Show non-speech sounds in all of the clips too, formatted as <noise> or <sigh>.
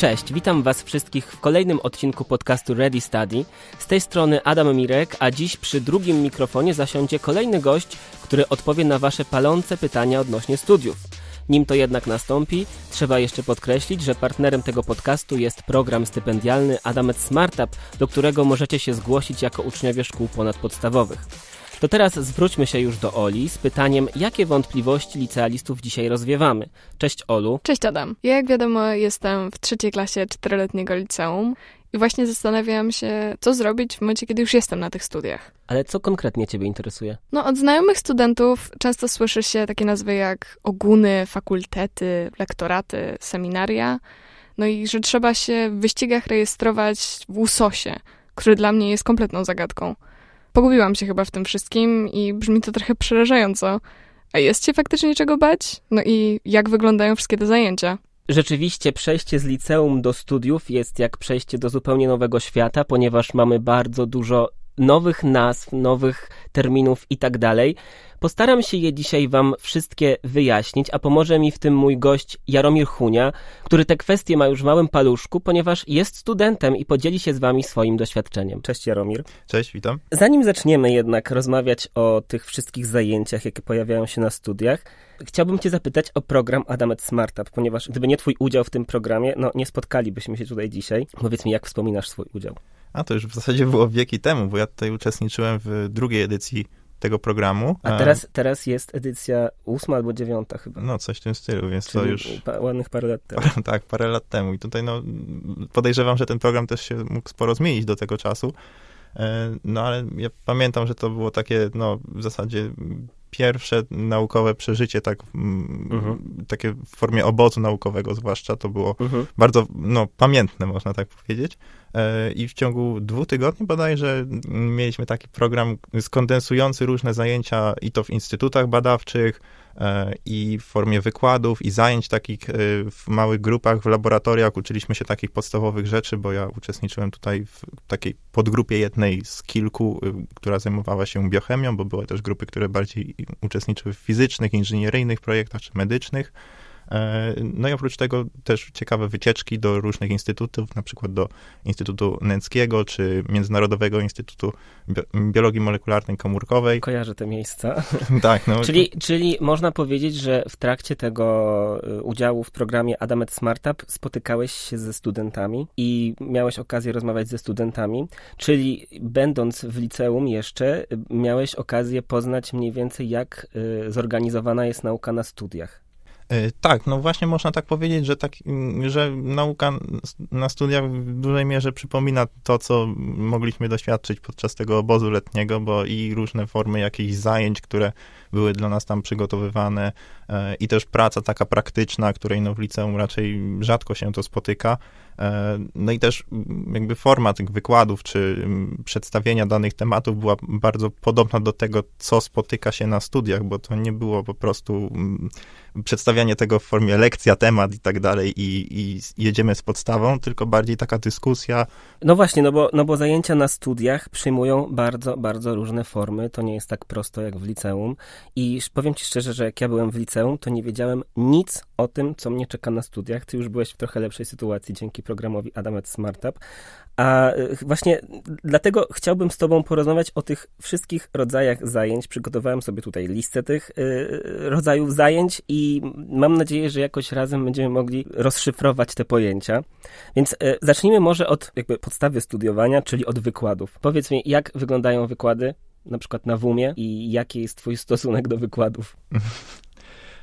Cześć, witam Was wszystkich w kolejnym odcinku podcastu Ready Study. Z tej strony Adam Mirek, a dziś przy drugim mikrofonie zasiądzie kolejny gość, który odpowie na Wasze palące pytania odnośnie studiów. Nim to jednak nastąpi, trzeba jeszcze podkreślić, że partnerem tego podcastu jest program stypendialny Adamet Smartup, do którego możecie się zgłosić jako uczniowie szkół ponadpodstawowych. To teraz zwróćmy się już do Oli z pytaniem, jakie wątpliwości licealistów dzisiaj rozwiewamy. Cześć Olu. Cześć Adam. Ja jak wiadomo jestem w trzeciej klasie czteroletniego liceum i właśnie zastanawiam się, co zrobić w momencie, kiedy już jestem na tych studiach. Ale co konkretnie Ciebie interesuje? No, od znajomych studentów często słyszy się takie nazwy jak oguny, fakultety, lektoraty, seminaria. No i że trzeba się w wyścigach rejestrować w USOSie, który dla mnie jest kompletną zagadką. Pogubiłam się chyba w tym wszystkim i brzmi to trochę przerażająco. A jest się faktycznie czego bać? No i jak wyglądają wszystkie te zajęcia? Rzeczywiście przejście z liceum do studiów jest jak przejście do zupełnie nowego świata, ponieważ mamy bardzo dużo nowych nazw, nowych terminów i tak dalej. Postaram się je dzisiaj Wam wszystkie wyjaśnić, a pomoże mi w tym mój gość Jaromir Hunia, który te kwestie ma już w małym paluszku, ponieważ jest studentem i podzieli się z Wami swoim doświadczeniem. Cześć Jaromir. Cześć, witam. Zanim zaczniemy jednak rozmawiać o tych wszystkich zajęciach, jakie pojawiają się na studiach, chciałbym Cię zapytać o program Adamet Smartup, ponieważ gdyby nie Twój udział w tym programie, no nie spotkalibyśmy się tutaj dzisiaj. Powiedz mi, jak wspominasz swój udział? A to już w zasadzie było wieki temu, bo ja tutaj uczestniczyłem w drugiej edycji tego programu. A teraz, teraz jest edycja ósma albo dziewiąta chyba. No, coś w tym stylu, więc Czyli to już... Pa, ładnych parę lat temu. <laughs> tak, parę lat temu. I tutaj no, podejrzewam, że ten program też się mógł sporo zmienić do tego czasu. E, no ale ja pamiętam, że to było takie, no w zasadzie pierwsze naukowe przeżycie, tak, mhm. takie w formie obozu naukowego zwłaszcza, to było mhm. bardzo no, pamiętne, można tak powiedzieć. E, I w ciągu dwóch tygodni bodajże mieliśmy taki program skondensujący różne zajęcia i to w instytutach badawczych, E, i w formie wykładów i zajęć takich e, w małych grupach, w laboratoriach uczyliśmy się takich podstawowych rzeczy, bo ja uczestniczyłem tutaj w takiej podgrupie jednej z kilku, y, która zajmowała się biochemią, bo były też grupy, które bardziej uczestniczyły w fizycznych, inżynieryjnych projektach czy medycznych. E, no i oprócz tego też ciekawe wycieczki do różnych instytutów, na przykład do Instytutu Nęckiego czy Międzynarodowego Instytutu Biologii Molekularnej Komórkowej. Kojarzę te miejsca. <laughs> tak, no. czyli, czyli można powiedzieć, że w trakcie tego y, udziału w programie Adamet Smartup spotykałeś się ze studentami i miałeś okazję rozmawiać ze studentami, czyli będąc w liceum jeszcze, y, miałeś okazję poznać mniej więcej, jak y, zorganizowana jest nauka na studiach. E, tak, no właśnie można tak powiedzieć, że, tak, mm, że nauka na studiach w dużej mierze przypomina to, co mogliśmy doświadczyć podczas tego obozu letniego, bo i różne formy jakichś zajęć, które były dla nas tam przygotowywane, e, i też praca taka praktyczna, której no w liceum raczej rzadko się to spotyka E, no i też jakby forma tych wykładów czy przedstawienia danych tematów była bardzo podobna do tego, co spotyka się na studiach, bo to nie było po prostu przedstawianie tego w formie lekcja, temat i tak dalej i, i jedziemy z podstawą, tylko bardziej taka dyskusja. No właśnie, no bo, no bo zajęcia na studiach przyjmują bardzo, bardzo różne formy. To nie jest tak prosto jak w liceum i powiem ci szczerze, że jak ja byłem w liceum, to nie wiedziałem nic o tym, co mnie czeka na studiach. Ty już byłeś w trochę lepszej sytuacji dzięki programowi Adamet Smartup. A e, właśnie dlatego chciałbym z Tobą porozmawiać o tych wszystkich rodzajach zajęć. Przygotowałem sobie tutaj listę tych e, rodzajów zajęć i mam nadzieję, że jakoś razem będziemy mogli rozszyfrować te pojęcia. Więc e, zacznijmy może od jakby podstawy studiowania, czyli od wykładów. Powiedz mi, jak wyglądają wykłady na przykład na WUMie i jaki jest Twój stosunek do wykładów? <laughs>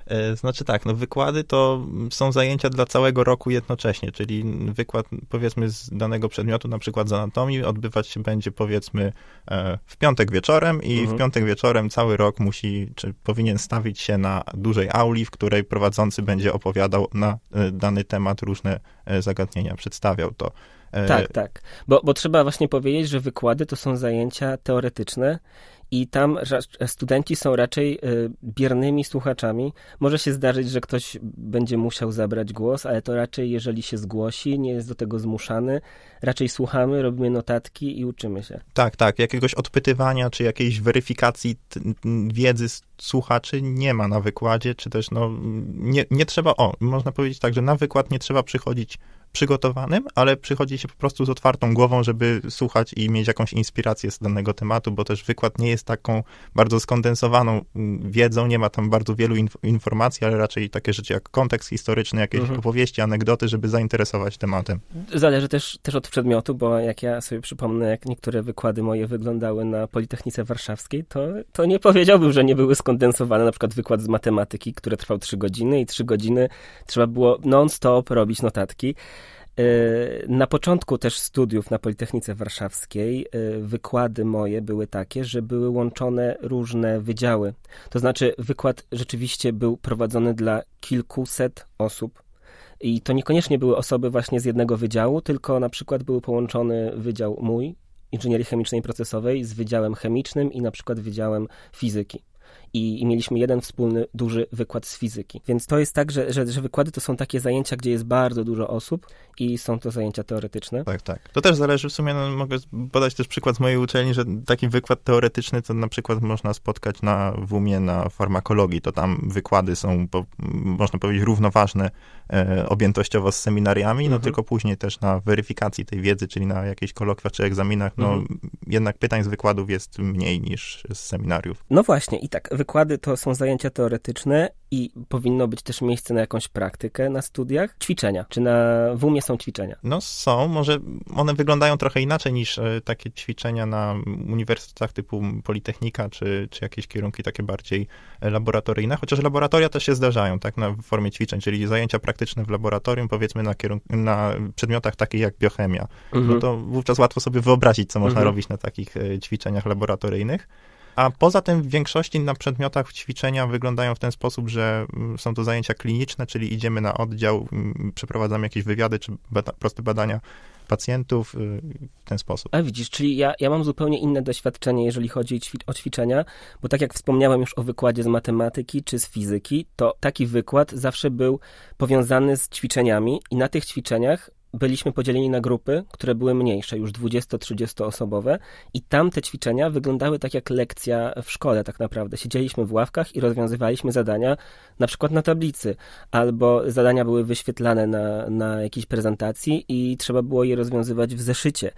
E, znaczy tak, no wykłady to są zajęcia dla całego roku jednocześnie, czyli wykład powiedzmy z danego przedmiotu, na przykład z anatomii, odbywać się będzie powiedzmy e, w piątek wieczorem i mhm. w piątek wieczorem cały rok musi, czy powinien stawić się na dużej auli, w której prowadzący będzie opowiadał na e, dany temat różne zagadnienia, przedstawiał to. Tak, tak. Bo, bo trzeba właśnie powiedzieć, że wykłady to są zajęcia teoretyczne, i tam studenci są raczej y, biernymi słuchaczami. Może się zdarzyć, że ktoś będzie musiał zabrać głos, ale to raczej, jeżeli się zgłosi, nie jest do tego zmuszany. Raczej słuchamy, robimy notatki i uczymy się. Tak, tak. Jakiegoś odpytywania czy jakiejś weryfikacji wiedzy, słuchaczy nie ma na wykładzie, czy też no, nie, nie trzeba, o, można powiedzieć tak, że na wykład nie trzeba przychodzić przygotowanym, ale przychodzi się po prostu z otwartą głową, żeby słuchać i mieć jakąś inspirację z danego tematu, bo też wykład nie jest taką bardzo skondensowaną mm, wiedzą, nie ma tam bardzo wielu inf informacji, ale raczej takie rzeczy jak kontekst historyczny, jakieś mhm. opowieści, anegdoty, żeby zainteresować tematem. Zależy też, też od przedmiotu, bo jak ja sobie przypomnę, jak niektóre wykłady moje wyglądały na Politechnice Warszawskiej, to, to nie powiedziałbym, że nie były skondensowane kondensowane, na przykład wykład z matematyki, który trwał 3 godziny i 3 godziny trzeba było non-stop robić notatki. E, na początku też studiów na Politechnice Warszawskiej e, wykłady moje były takie, że były łączone różne wydziały. To znaczy, wykład rzeczywiście był prowadzony dla kilkuset osób. I to niekoniecznie były osoby właśnie z jednego wydziału, tylko na przykład był połączony wydział mój, inżynierii chemicznej i procesowej, z wydziałem chemicznym i na przykład wydziałem fizyki i, i, mieliśmy jeden wspólny duży wykład z fizyki. Więc to jest tak, że, że, że, wykłady to są takie zajęcia, gdzie jest bardzo dużo osób i są to zajęcia teoretyczne. Tak, tak. To też zależy w sumie, no, mogę podać też przykład z mojej uczelni, że taki wykład teoretyczny to na przykład można spotkać na WUM-ie na farmakologii, to tam wykłady są, po, można powiedzieć, równoważne e, objętościowo z seminariami, no mhm. tylko później też na weryfikacji tej wiedzy, czyli na jakichś kolokwiach czy egzaminach, no mhm. jednak pytań z wykładów jest mniej niż z seminariów. No właśnie i tak, wykłady to są zajęcia teoretyczne i powinno być też miejsce na jakąś praktykę na studiach. Ćwiczenia. Czy na WUMie są ćwiczenia? No są, może one wyglądają trochę inaczej niż e, takie ćwiczenia na uniwersytetach typu Politechnika, czy, czy jakieś kierunki takie bardziej laboratoryjne, chociaż laboratoria też się zdarzają, tak, na formie ćwiczeń, czyli zajęcia praktyczne w laboratorium, powiedzmy na, kierunk- na przedmiotach takich jak biochemia. No mhm. No to wówczas łatwo sobie wyobrazić, co można mhm. robić na takich e, ćwiczeniach laboratoryjnych. A poza tym w większości na przedmiotach ćwiczenia wyglądają w ten sposób, że mm, są to zajęcia kliniczne, czyli idziemy na oddział, mm, przeprowadzamy jakieś wywiady czy bada, proste badania pacjentów y, w ten sposób. A widzisz, czyli ja, ja mam zupełnie inne doświadczenie, jeżeli chodzi o ćwiczenia, bo tak jak wspomniałem już o wykładzie z matematyki czy z fizyki, to taki wykład zawsze był powiązany z ćwiczeniami i na tych ćwiczeniach byliśmy podzieleni na grupy, które były mniejsze, już 20-30 osobowe i tam te ćwiczenia wyglądały tak jak lekcja w szkole tak naprawdę. Siedzieliśmy w ławkach i rozwiązywaliśmy zadania na przykład na tablicy, albo zadania były wyświetlane na, na jakiejś prezentacji i trzeba było je rozwiązywać w zeszycie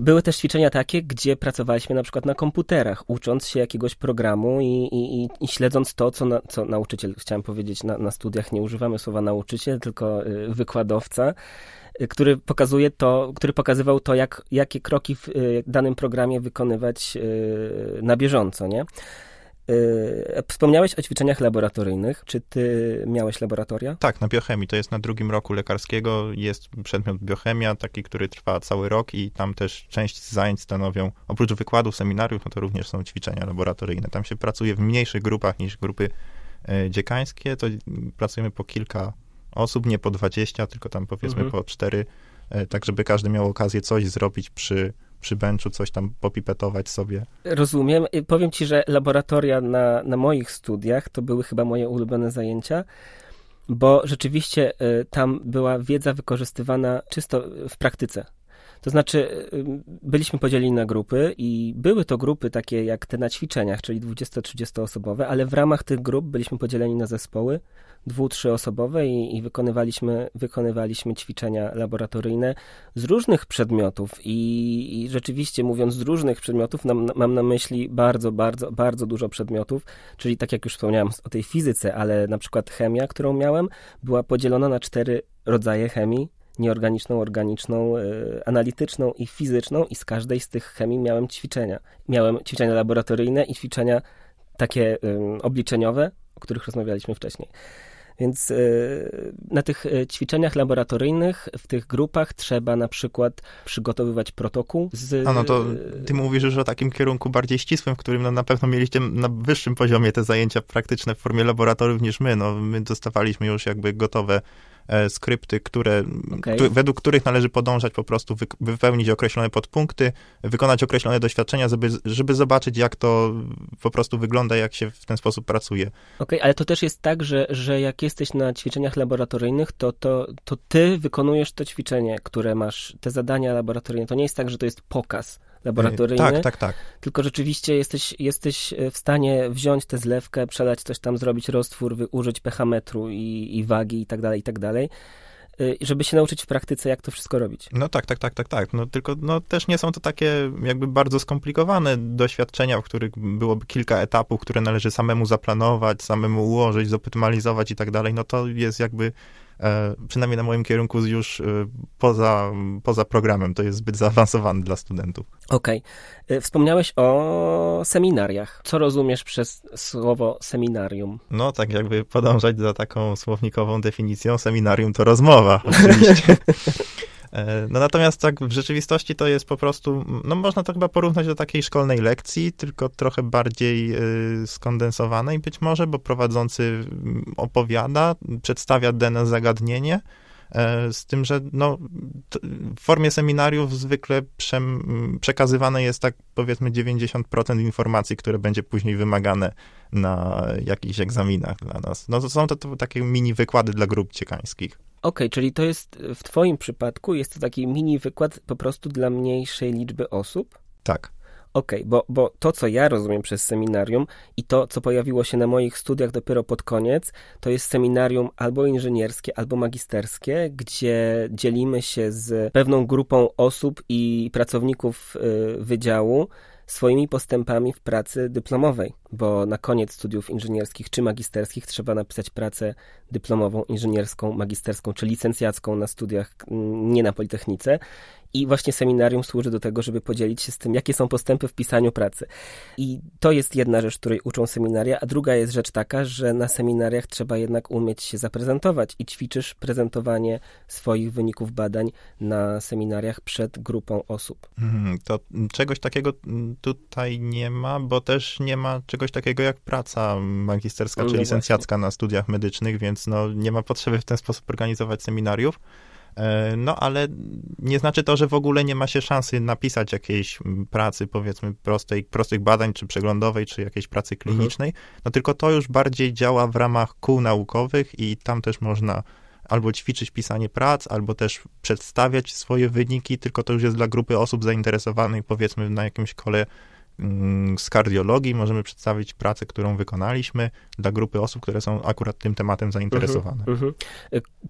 były też ćwiczenia takie, gdzie pracowaliśmy na przykład na komputerach, ucząc się jakiegoś programu i, i, i śledząc to, co, na, co nauczyciel, chciałem powiedzieć, na, na, studiach nie używamy słowa nauczyciel, tylko y, wykładowca, y, który pokazuje to, który pokazywał to, jak, jakie kroki w y, danym programie wykonywać na bieżąco, nie? Y, e, wspomniałeś o ćwiczeniach laboratoryjnych. Czy ty miałeś laboratoria? Tak, na biochemii. To jest na drugim roku lekarskiego. Jest przedmiot biochemia, taki, który trwa cały rok i tam też część zajęć stanowią, oprócz wykładów, seminariów, no to również są ćwiczenia laboratoryjne. Tam się pracuje w mniejszych grupach niż grupy e, dziekańskie. To pracujemy po kilka osób, nie po 20, tylko tam powiedzmy mhm. po cztery, e, tak żeby każdy miał okazję coś zrobić przy przy benchu coś tam popipetować sobie. Rozumiem. Powiem ci, że laboratoria na, na moich studiach to były chyba moje ulubione zajęcia bo rzeczywiście y, tam była wiedza wykorzystywana czysto w praktyce. To znaczy, y, byliśmy podzieleni na grupy i były to grupy takie jak te na ćwiczeniach, czyli 20-30 osobowe, ale w ramach tych grup byliśmy podzieleni na zespoły dwu-, trzyosobowe i, i wykonywaliśmy, wykonywaliśmy ćwiczenia laboratoryjne z różnych przedmiotów i, i rzeczywiście mówiąc z różnych przedmiotów, mam na myśli bardzo, bardzo, bardzo dużo przedmiotów, czyli tak jak już wspomniałem o tej fizyce, ale na przykład chemia, którą miałem, była podzielona na cztery rodzaje chemii, nieorganiczną, organiczną, y, analityczną i fizyczną i z każdej z tych chemii miałem ćwiczenia. Miałem ćwiczenia laboratoryjne i ćwiczenia takie y, obliczeniowe, o których rozmawialiśmy wcześniej. Więc y, na tych ćwiczeniach laboratoryjnych, w tych grupach trzeba na przykład przygotowywać protokół z... A no to ty mówisz już o takim kierunku bardziej ścisłym, w którym no na pewno mieliście na wyższym poziomie te zajęcia praktyczne w formie laboratoriów niż my. No my dostawaliśmy już jakby gotowe E, skrypty, które, okay. tu, według których należy podążać po prostu, wy, wypełnić określone podpunkty, wykonać określone doświadczenia, żeby, żeby zobaczyć, jak to po prostu wygląda, jak się w ten sposób pracuje. Okej, okay, ale to też jest tak, że, że jak jesteś na ćwiczeniach laboratoryjnych, to, to, to ty wykonujesz to ćwiczenie, które masz, te zadania laboratoryjne. To nie jest tak, że to jest pokaz laboratoryjny. Tak, tak, tak. Tylko rzeczywiście jesteś, jesteś e, w stanie wziąć tę zlewkę, przelać coś tam, zrobić roztwór, użyć pH metru i, i wagi i tak dalej, i tak dalej e, żeby się nauczyć w praktyce, jak to wszystko robić. No tak, tak, tak, tak, tak. No tylko no, też nie są to takie jakby bardzo skomplikowane doświadczenia, w których byłoby kilka etapów, które należy samemu zaplanować, samemu ułożyć, zoptymalizować i tak dalej. No to jest jakby E, przynajmniej na moim kierunku już e, poza, poza programem. To jest zbyt zaawansowany dla studentów. Okej. Okay. E, wspomniałeś o seminariach. Co rozumiesz przez słowo seminarium? No, tak jakby podążać za taką słownikową definicją, seminarium to rozmowa, oczywiście. <laughs> E, no natomiast tak w rzeczywistości to jest po prostu, no można to chyba porównać do takiej szkolnej lekcji, tylko trochę bardziej e, skondensowanej być może, bo prowadzący mm, opowiada, przedstawia dane zagadnienie, E, z tym, że no, w formie seminariów zwykle przekazywane jest tak powiedzmy 90% informacji, które będzie później wymagane na jakichś egzaminach dla nas. No to są to, to takie mini wykłady dla grup ciekańskich. Okej, okay, czyli to jest w Twoim przypadku, jest to taki mini wykład po prostu dla mniejszej liczby osób? Tak. Okej, okay, bo, bo to, co ja rozumiem przez seminarium i to, co pojawiło się na moich studiach dopiero pod koniec, to jest seminarium albo inżynierskie, albo magisterskie, gdzie dzielimy się z pewną grupą osób i pracowników y, wydziału swoimi postępami w pracy dyplomowej, bo na koniec studiów inżynierskich czy magisterskich trzeba napisać pracę dyplomową, inżynierską, magisterską czy licencjacką na studiach mm, nie na Politechnice i właśnie seminarium służy do tego, żeby podzielić się z tym, jakie są postępy w pisaniu pracy. I to jest jedna rzecz, której uczą seminaria, a druga jest rzecz taka, że na seminariach trzeba jednak umieć się zaprezentować i ćwiczysz prezentowanie swoich wyników badań na seminariach przed grupą osób. Hmm, to czegoś takiego tutaj nie ma, bo też nie ma czegoś takiego jak praca magisterska no czy licencjacka właśnie. na studiach medycznych, więc no, nie ma potrzeby w ten sposób organizować seminariów. E, no ale nie znaczy to, że w ogóle nie ma się szansy napisać jakiejś mm, pracy, powiedzmy, prostej, prostych badań, czy przeglądowej, czy jakiejś pracy mhm. klinicznej. No tylko to już bardziej działa w ramach kół naukowych i tam też można albo ćwiczyć pisanie prac, albo też przedstawiać swoje wyniki, tylko to już jest dla grupy osób zainteresowanych, powiedzmy, na jakimś kole Mm, z kardiologii możemy przedstawić pracę, którą wykonaliśmy dla grupy osób, które są akurat tym tematem zainteresowane. Mhm, mhm.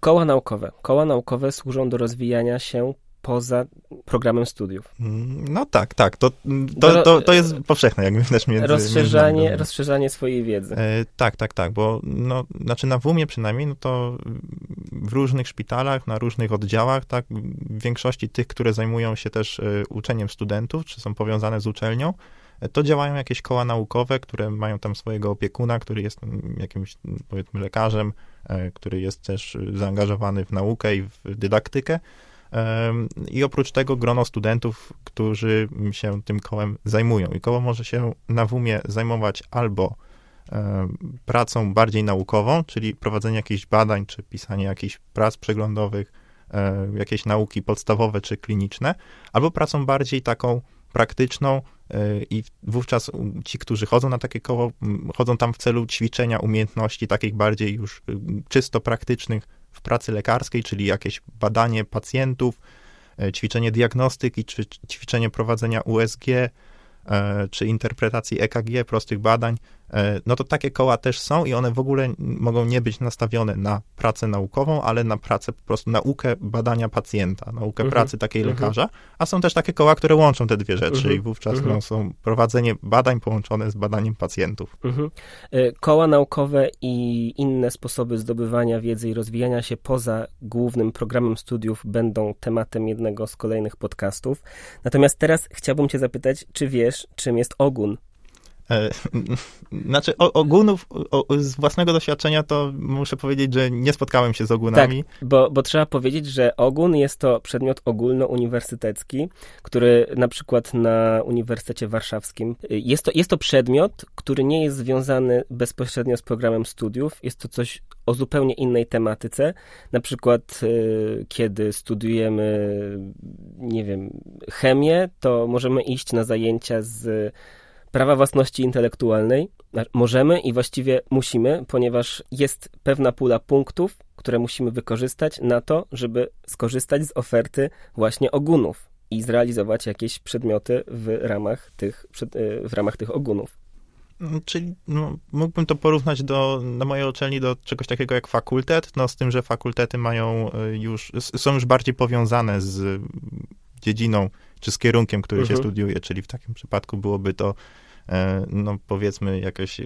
koła naukowe. Koła naukowe służą do rozwijania się poza programem studiów. Mm, no tak, tak. To, to, to, to jest powszechne, jakby też między... Rozszerzanie, między rozszerzanie swojej wiedzy. E, tak, tak, tak, bo no, znaczy na WUM-ie przynajmniej, no to w różnych szpitalach, na różnych oddziałach, tak, w większości tych, które zajmują się też e, uczeniem studentów, czy są powiązane z uczelnią, to działają jakieś koła naukowe, które mają tam swojego opiekuna, który jest jakimś, powiedzmy, lekarzem, e, który jest też zaangażowany w naukę i w dydaktykę. I oprócz tego grono studentów, którzy się tym kołem zajmują. I koło może się na WUMie zajmować albo e, pracą bardziej naukową, czyli prowadzenie jakichś badań, czy pisanie jakichś prac przeglądowych, e, jakieś nauki podstawowe czy kliniczne, albo pracą bardziej taką praktyczną, i wówczas um, ci, którzy chodzą na takie koło, chodzą tam w celu ćwiczenia umiejętności takich bardziej już y, czysto praktycznych w pracy lekarskiej, czyli jakieś badanie pacjentów, e, ćwiczenie diagnostyki, czy ćwiczenie prowadzenia USG, e, czy interpretacji EKG, prostych badań, E, no to takie koła też są i one w ogóle mogą nie być nastawione na pracę naukową, ale na pracę po prostu, naukę badania pacjenta, naukę mhm. pracy takiej mhm. lekarza, a są też takie koła, które łączą te dwie rzeczy mhm. i wówczas mhm. no, są prowadzenie badań połączone z badaniem pacjentów. Mhm. E, koła naukowe i inne sposoby zdobywania wiedzy i rozwijania się poza głównym programem studiów będą tematem jednego z kolejnych podcastów. Natomiast teraz chciałbym cię zapytać, czy wiesz, czym jest ogun? E, znaczy, o, ogunów z własnego doświadczenia to muszę powiedzieć, że nie spotkałem się z ogunami. Tak, bo, bo trzeba powiedzieć, że ogun jest to przedmiot ogólnouniwersytecki, który na przykład na Uniwersytecie Warszawskim jest to, jest to przedmiot, który nie jest związany bezpośrednio z programem studiów. Jest to coś o zupełnie innej tematyce. Na przykład, e, kiedy studiujemy, nie wiem, chemię, to możemy iść na zajęcia z prawa własności intelektualnej możemy i właściwie musimy, ponieważ jest pewna pula punktów, które musimy wykorzystać na to, żeby skorzystać z oferty właśnie ogunów i zrealizować jakieś przedmioty w ramach tych, y, w ramach tych ogunów. Mm, czyli no, mógłbym to porównać do, na mojej uczelni do czegoś takiego jak fakultet, no z tym, że fakultety mają y, już, są już bardziej powiązane z dziedziną czy z kierunkiem, który mhm. się studiuje, czyli w takim przypadku byłoby to e, no powiedzmy jakaś,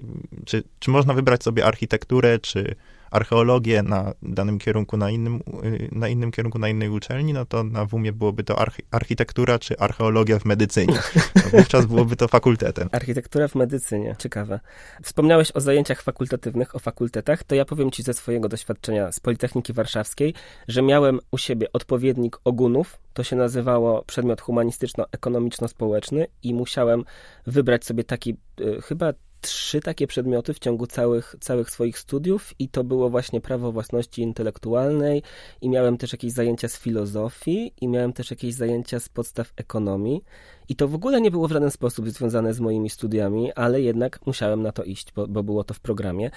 czy, czy można wybrać sobie architekturę, czy archeologię na danym kierunku, na innym, na innym kierunku, na innej uczelni, no to na WUM-ie byłoby to architektura czy archeologia w medycynie. <laughs> No, wówczas byłoby to fakultetem. Architektura w medycynie, ciekawe. Wspomniałeś o zajęciach fakultatywnych, o fakultetach, to ja powiem ci ze swojego doświadczenia z Politechniki Warszawskiej, że miałem u siebie odpowiednik ogunów, to się nazywało przedmiot humanistyczno-ekonomiczno-społeczny i musiałem wybrać sobie taki y, chyba trzy takie przedmioty w ciągu całych, całych swoich studiów i to było właśnie prawo własności intelektualnej i miałem też jakieś zajęcia z filozofii i miałem też jakieś zajęcia z podstaw ekonomii i to w ogóle nie było w żaden sposób związane z moimi studiami, ale jednak musiałem na to iść, bo, bo było to w programie.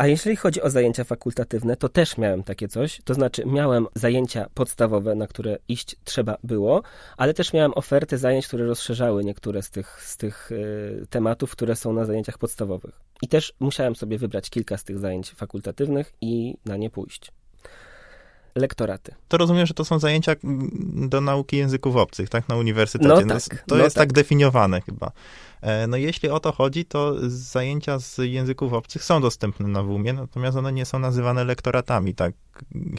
A jeśli chodzi o zajęcia fakultatywne, to też miałem takie coś. To znaczy, miałem zajęcia podstawowe, na które iść trzeba było, ale też miałem oferty zajęć, które rozszerzały niektóre z tych, z tych y, tematów, które są na zajęciach podstawowych. I też musiałem sobie wybrać kilka z tych zajęć fakultatywnych i na nie pójść lektoraty. To rozumiem, że to są zajęcia mm, do nauki języków obcych, tak, na uniwersytecie. No, no tak, to no jest tak. tak definiowane chyba. E, no jeśli o to chodzi, to zajęcia z języków obcych są dostępne na WUM-ie, natomiast one nie są nazywane lektoratami, tak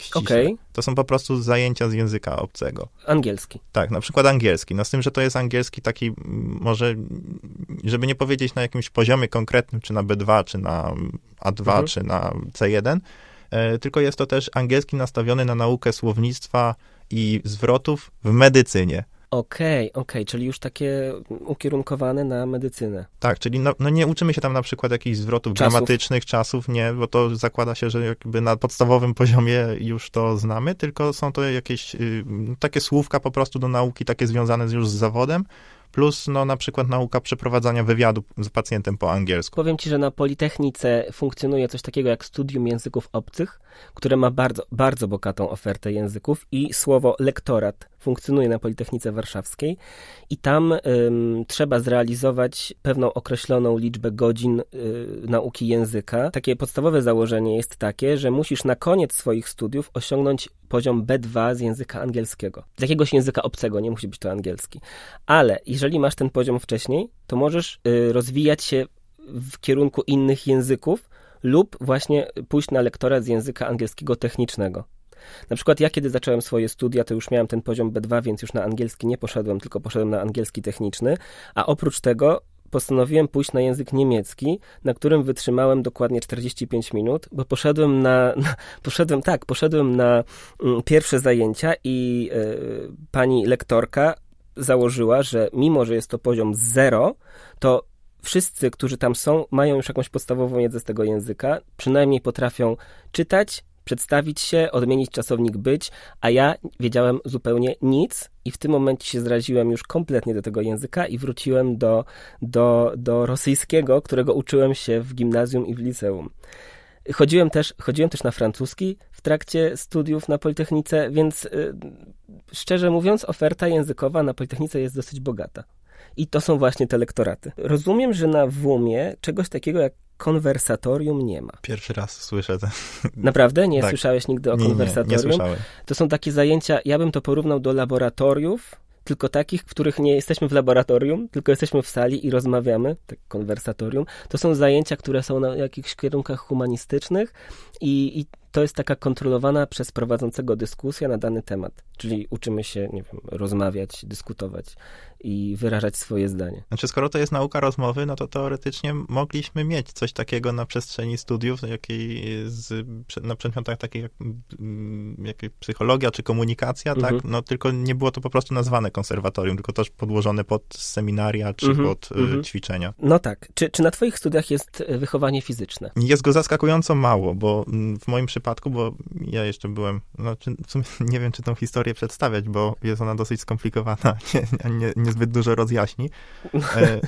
ściśle. Okay. To są po prostu zajęcia z języka obcego. Angielski. Tak, na przykład angielski. No z tym, że to jest angielski taki może, żeby nie powiedzieć na jakimś poziomie konkretnym, czy na B2, czy na A2, mhm. czy na C1, E, tylko jest to też angielski nastawiony na naukę słownictwa i zwrotów w medycynie. Okej, okay, okej, okay, czyli już takie ukierunkowane na medycynę. Tak, czyli no, no nie uczymy się tam na przykład jakichś zwrotów czasów. gramatycznych, czasów, nie, bo to zakłada się, że jakby na podstawowym poziomie już to znamy, tylko są to jakieś y, takie słówka po prostu do nauki, takie związane już z zawodem, plus no, na przykład nauka przeprowadzania wywiadu z pacjentem po angielsku. Powiem ci, że na Politechnice funkcjonuje coś takiego jak studium języków obcych, które ma bardzo, bardzo bogatą ofertę języków i słowo lektorat funkcjonuje na Politechnice Warszawskiej i tam ym, trzeba zrealizować pewną określoną liczbę godzin y, nauki języka. Takie podstawowe założenie jest takie, że musisz na koniec swoich studiów osiągnąć poziom B2 z języka angielskiego. Z jakiegoś języka obcego, nie musi być to angielski. Ale jeżeli masz ten poziom wcześniej, to możesz y, rozwijać się w kierunku innych języków, lub właśnie pójść na lektorat z języka angielskiego technicznego. Na przykład ja, kiedy zacząłem swoje studia, to już miałem ten poziom B2, więc już na angielski nie poszedłem, tylko poszedłem na angielski techniczny, a oprócz tego postanowiłem pójść na język niemiecki, na którym wytrzymałem dokładnie 45 minut, bo poszedłem na, na poszedłem tak, poszedłem na mm, pierwsze zajęcia i y, pani lektorka założyła, że mimo, że jest to poziom 0, to wszyscy, którzy tam są, mają już jakąś podstawową wiedzę z tego języka, przynajmniej potrafią czytać, przedstawić się, odmienić czasownik być, a ja wiedziałem zupełnie nic i w tym momencie się zraziłem już kompletnie do tego języka i wróciłem do, do, do rosyjskiego, którego uczyłem się w gimnazjum i w liceum. Chodziłem też, chodziłem też na francuski w trakcie studiów na Politechnice, więc yy, szczerze mówiąc, oferta językowa na Politechnice jest dosyć bogata. I to są właśnie te lektoraty. Rozumiem, że na WUM-ie czegoś takiego jak konwersatorium nie ma. Pierwszy raz słyszę to. Naprawdę? Nie tak. słyszałeś nigdy o nie, konwersatorium? Nie, nie słyszałem. To są takie zajęcia, ja bym to porównał do laboratoriów, tylko takich, w których nie jesteśmy w laboratorium, tylko jesteśmy w sali i rozmawiamy, tak konwersatorium. To są zajęcia, które są na jakichś kierunkach humanistycznych i, i to jest taka kontrolowana przez prowadzącego dyskusja na dany temat. Czyli uczymy się, nie wiem, rozmawiać, dyskutować i wyrażać swoje zdanie. Znaczy, skoro to jest nauka rozmowy, no to teoretycznie mogliśmy mieć coś takiego na przestrzeni studiów, jakiej z, na przedmiotach takich jak, mm, jak psychologia czy komunikacja, tak? mhm. tak? No tylko nie było to po prostu nazwane konserwatorium, tylko też podłożone pod seminaria czy mhm. pod y, mhm. ćwiczenia. No tak. Czy, czy na twoich studiach jest wychowanie fizyczne? Jest go zaskakująco mało, bo mm, w moim przypadku przypadku, bo ja jeszcze byłem, znaczy w sumie <laughs> nie wiem, czy tą historię przedstawiać, bo jest ona dosyć skomplikowana, <laughs> nie, nie, niezbyt dużo rozjaśni. E,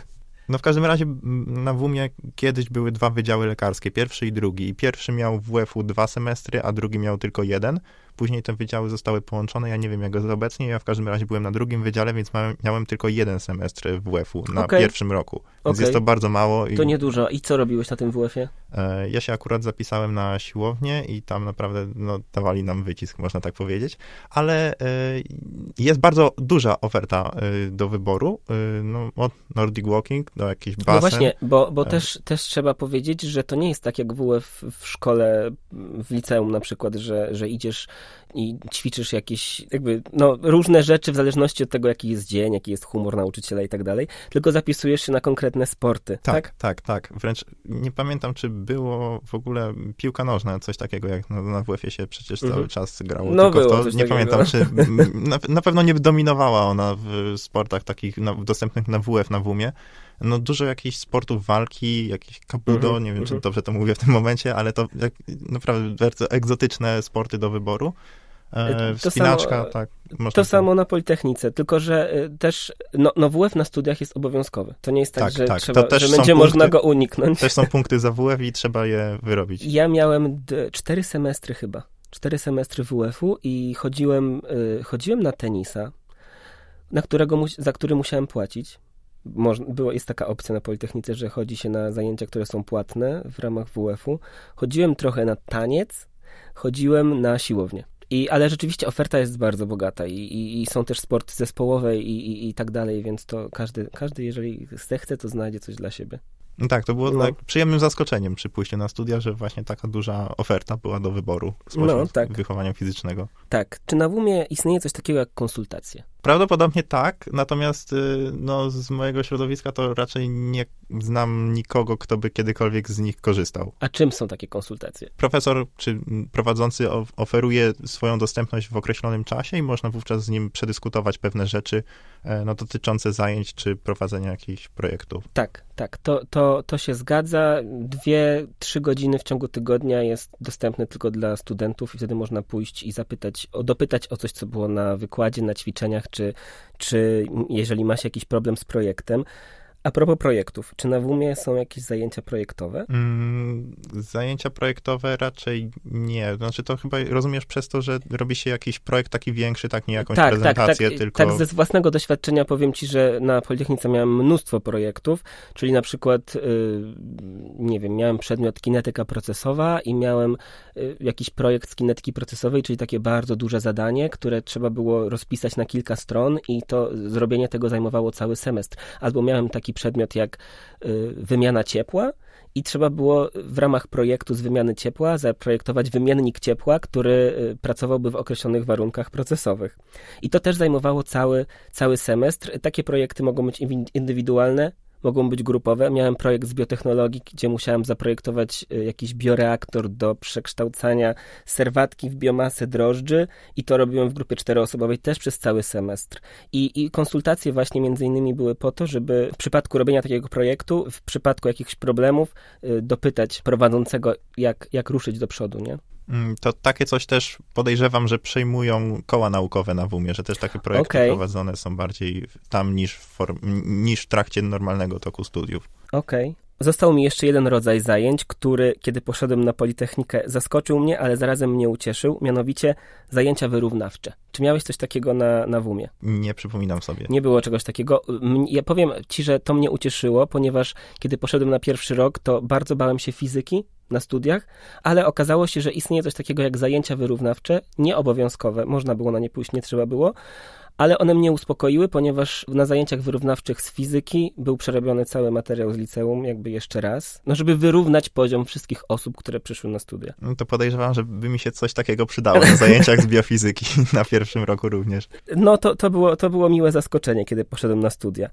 no w każdym razie mm, na WUM-ie kiedyś były dwa wydziały lekarskie, pierwszy i drugi. I pierwszy miał w WF-u dwa semestry, a drugi miał tylko jeden. Później te wydziały zostały połączone, ja nie wiem jak jest obecnie, ja w każdym razie byłem na drugim wydziale, więc miałem, miałem tylko jeden semestr w WF-u na okay. pierwszym roku, więc okay. jest to bardzo mało. I... To niedużo. I co robiłeś na tym WF-ie? E, ja się akurat zapisałem na siłownię i tam naprawdę no, dawali nam wycisk, można tak powiedzieć, ale e, jest bardzo duża oferta e, do wyboru, no, od Nordic Walking do jakichś no basen. No właśnie, bo, bo też, też trzeba powiedzieć, że to nie jest tak jak WF w szkole, w liceum na przykład, że, że idziesz i ćwiczysz jakieś jakby, no, różne rzeczy w zależności od tego, jaki jest dzień, jaki jest humor nauczyciela i tak dalej, tylko zapisujesz się na konkretne sporty, tak? Tak, tak, tak. Wręcz nie pamiętam, czy było w ogóle piłka nożna, coś takiego, jak na, na WF-ie się przecież cały mhm. czas grało, no, tylko to, nie pamiętam, czy na, na, pewno nie dominowała ona w sportach takich na, dostępnych na WF, na WUMie. ie no dużo jakichś sportów walki, jakieś kabudo, mm -hmm, nie wiem, mm -hmm. czy mhm. dobrze to mówię w tym momencie, ale to jak, naprawdę bardzo egzotyczne sporty do wyboru. E, e to wspinaczka, samo, tak. to samo na Politechnice, tylko że y, też no, no WF na studiach jest obowiązkowy. To nie jest tak, tak że, tak. Trzeba, że będzie punkty, można go uniknąć. Też są <laughs> punkty za WF i trzeba je wyrobić. Ja miałem cztery semestry chyba. Cztery semestry WF-u i chodziłem, y, chodziłem na tenisa, na którego, za który musiałem płacić było, jest taka opcja na Politechnice, że chodzi się na zajęcia, które są płatne w ramach WF-u. Chodziłem trochę na taniec, chodziłem na siłownię. I, ale rzeczywiście oferta jest bardzo bogata i, i, i są też sporty zespołowe i, i, i tak dalej, więc to każdy, każdy, jeżeli chce, to znajdzie coś dla siebie. No tak, to było no. tak przyjemnym zaskoczeniem przy pójściu na studia, że właśnie taka duża oferta była do wyboru no, spośród no, tak. wychowania fizycznego. Tak. Czy na WUM-ie istnieje coś takiego jak konsultacje? Prawdopodobnie tak, natomiast y, no, z mojego środowiska to raczej nie znam nikogo, kto by kiedykolwiek z nich korzystał. A czym są takie konsultacje? Profesor czy prowadzący oferuje swoją dostępność w określonym czasie i można wówczas z nim przedyskutować pewne rzeczy e, no, dotyczące zajęć czy prowadzenia jakichś projektów. Tak, tak, to, to, to się zgadza. Dwie, trzy godziny w ciągu tygodnia jest dostępne tylko dla studentów i wtedy można pójść i zapytać, dopytać o coś, co było na wykładzie, na ćwiczeniach czy, czy jeżeli masz jakiś problem z projektem, a propos projektów, czy na WUMie są jakieś zajęcia projektowe? Mm, zajęcia projektowe raczej nie. Znaczy to chyba rozumiesz przez to, że robi się jakiś projekt taki większy, tak nie jakąś tak, prezentację, tak, tak, tylko... Tak, ze własnego doświadczenia powiem ci, że na Politechnice miałem mnóstwo projektów, czyli na przykład, yy, nie wiem, miałem przedmiot kinetyka procesowa i miałem yy, jakiś projekt z kinetyki procesowej, czyli takie bardzo duże zadanie, które trzeba było rozpisać na kilka stron i to zrobienie tego zajmowało cały semestr. Albo miałem taki przedmiot jak y, wymiana ciepła i trzeba było w ramach projektu z wymiany ciepła zaprojektować wymiennik ciepła, który y, pracowałby w określonych warunkach procesowych. I to też zajmowało cały, cały semestr. Takie projekty mogą być indywidualne, mogą być grupowe. Miałem projekt z biotechnologii, gdzie musiałem zaprojektować y, jakiś bioreaktor do przekształcania serwatki w biomasę drożdży i to robiłem w grupie czteroosobowej też przez cały semestr. I, i konsultacje właśnie między innymi były po to, żeby w przypadku robienia takiego projektu, w przypadku jakichś problemów y, dopytać prowadzącego, jak, jak ruszyć do przodu, nie? Mm, to takie coś też podejrzewam, że przejmują koła naukowe na WUM-ie, że też takie projekty okay. prowadzone są bardziej tam niż w, form, niż w trakcie normalnego toku studiów. Okej, Został mi jeszcze jeden rodzaj zajęć, który, kiedy poszedłem na Politechnikę, zaskoczył mnie, ale zarazem mnie ucieszył, mianowicie zajęcia wyrównawcze. Czy miałeś coś takiego na, na WUMie? Nie przypominam sobie. Nie było czegoś takiego. Ja powiem ci, że to mnie ucieszyło, ponieważ kiedy poszedłem na pierwszy rok, to bardzo bałem się fizyki na studiach, ale okazało się, że istnieje coś takiego jak zajęcia wyrównawcze, nieobowiązkowe. Można było na nie pójść, nie trzeba było ale one mnie uspokoiły, ponieważ na zajęciach wyrównawczych z fizyki był przerobiony cały materiał z liceum, jakby jeszcze raz, no żeby wyrównać poziom wszystkich osób, które przyszły na studia. No to podejrzewam, że by mi się coś takiego przydało na zajęciach z biofizyki <laughs> na pierwszym roku również. No to, to, było, to było miłe zaskoczenie, kiedy poszedłem na studia.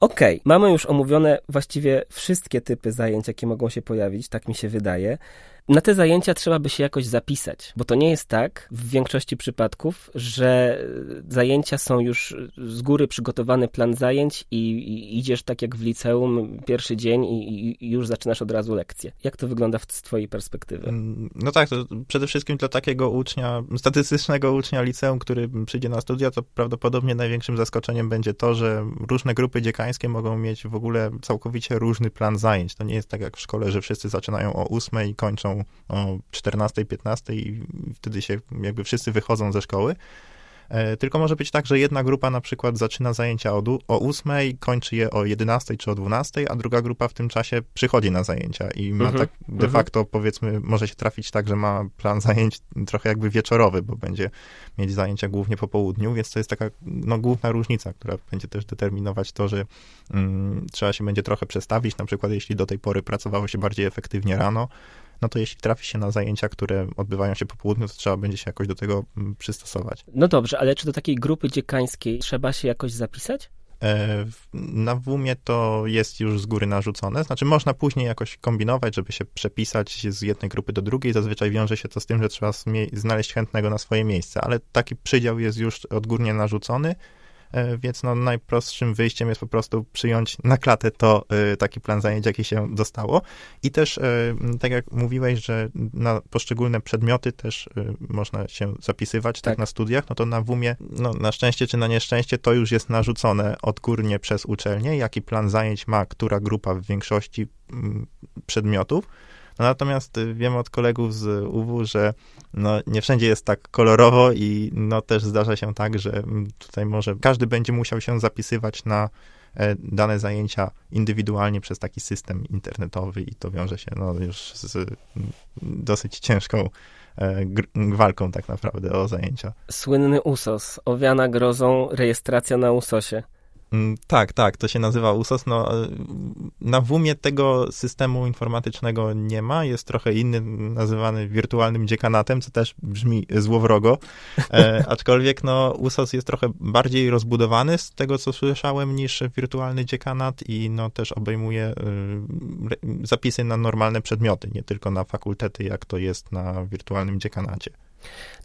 Okej, okay, mamy już omówione właściwie wszystkie typy zajęć, jakie mogą się pojawić, tak mi się wydaje. Na te zajęcia trzeba by się jakoś zapisać, bo to nie jest tak w większości przypadków, że zajęcia są już z góry przygotowany plan zajęć i, i idziesz tak jak w liceum pierwszy dzień i, i, już zaczynasz od razu lekcję. Jak to wygląda w, z twojej perspektywy? Mm, no tak, to przede wszystkim dla takiego ucznia, statystycznego ucznia liceum, który przyjdzie na studia, to prawdopodobnie największym zaskoczeniem będzie to, że różne grupy dziekańskie mogą mieć w ogóle całkowicie różny plan zajęć. To nie jest tak jak w szkole, że wszyscy zaczynają o ósmej i kończą o 14, 15 i wtedy się jakby wszyscy wychodzą ze szkoły. E, tylko może być tak, że jedna grupa na przykład zaczyna zajęcia o, 8, kończy je o 11 czy o 12, a druga grupa w tym czasie przychodzi na zajęcia i ma mhm, tak de mhm. facto powiedzmy, może się trafić tak, że ma plan <laughs> zajęć trochę jakby wieczorowy, bo będzie mieć zajęcia głównie po południu, więc to jest taka no, główna różnica, która będzie też determinować to, że mm, trzeba się będzie trochę przestawić, na przykład jeśli do tej pory pracowało się bardziej efektywnie rano, no to jeśli trafi się na zajęcia, które odbywają się po południu, to trzeba będzie się jakoś do tego mm, przystosować. No dobrze, ale czy do takiej grupy dziekańskiej trzeba się jakoś zapisać? E, na WUMie to jest już z góry narzucone, znaczy można później jakoś kombinować, żeby się przepisać z jednej grupy do drugiej. Zazwyczaj wiąże się to z tym, że trzeba znaleźć chętnego na swoje miejsce, ale taki przydział jest już odgórnie narzucony. E, więc no, najprostszym wyjściem jest po prostu przyjąć na klatę to e, taki plan zajęć, jaki się dostało. I też, e, tak jak mówiłeś, że na poszczególne przedmioty też można się zapisywać, tak, tak na studiach, no to na WUM-ie, no, na szczęście czy na nieszczęście, to już jest narzucone odgórnie przez uczelnię, jaki plan zajęć ma która grupa w większości przedmiotów no natomiast y, wiem od kolegów z UW, że no, nie wszędzie jest tak kolorowo i no, też zdarza się tak, że tutaj może każdy będzie musiał się zapisywać na e, dane zajęcia indywidualnie przez taki system internetowy i to wiąże się no, już z dosyć ciężką e, walką tak naprawdę o zajęcia. Słynny USOS, owiana grozą rejestracja na USOSie. Mm, tak, tak, to się nazywa USOS. No, e, na WUMie tego systemu informatycznego nie ma, jest trochę inny, nazywany wirtualnym dziekanatem, co też brzmi złowrogo, e, <laughs> aczkolwiek no, USOS jest trochę bardziej rozbudowany z tego, co słyszałem, niż wirtualny dziekanat i no, też obejmuje y, zapisy na normalne przedmioty, nie tylko na fakultety, jak to jest na wirtualnym dziekanacie.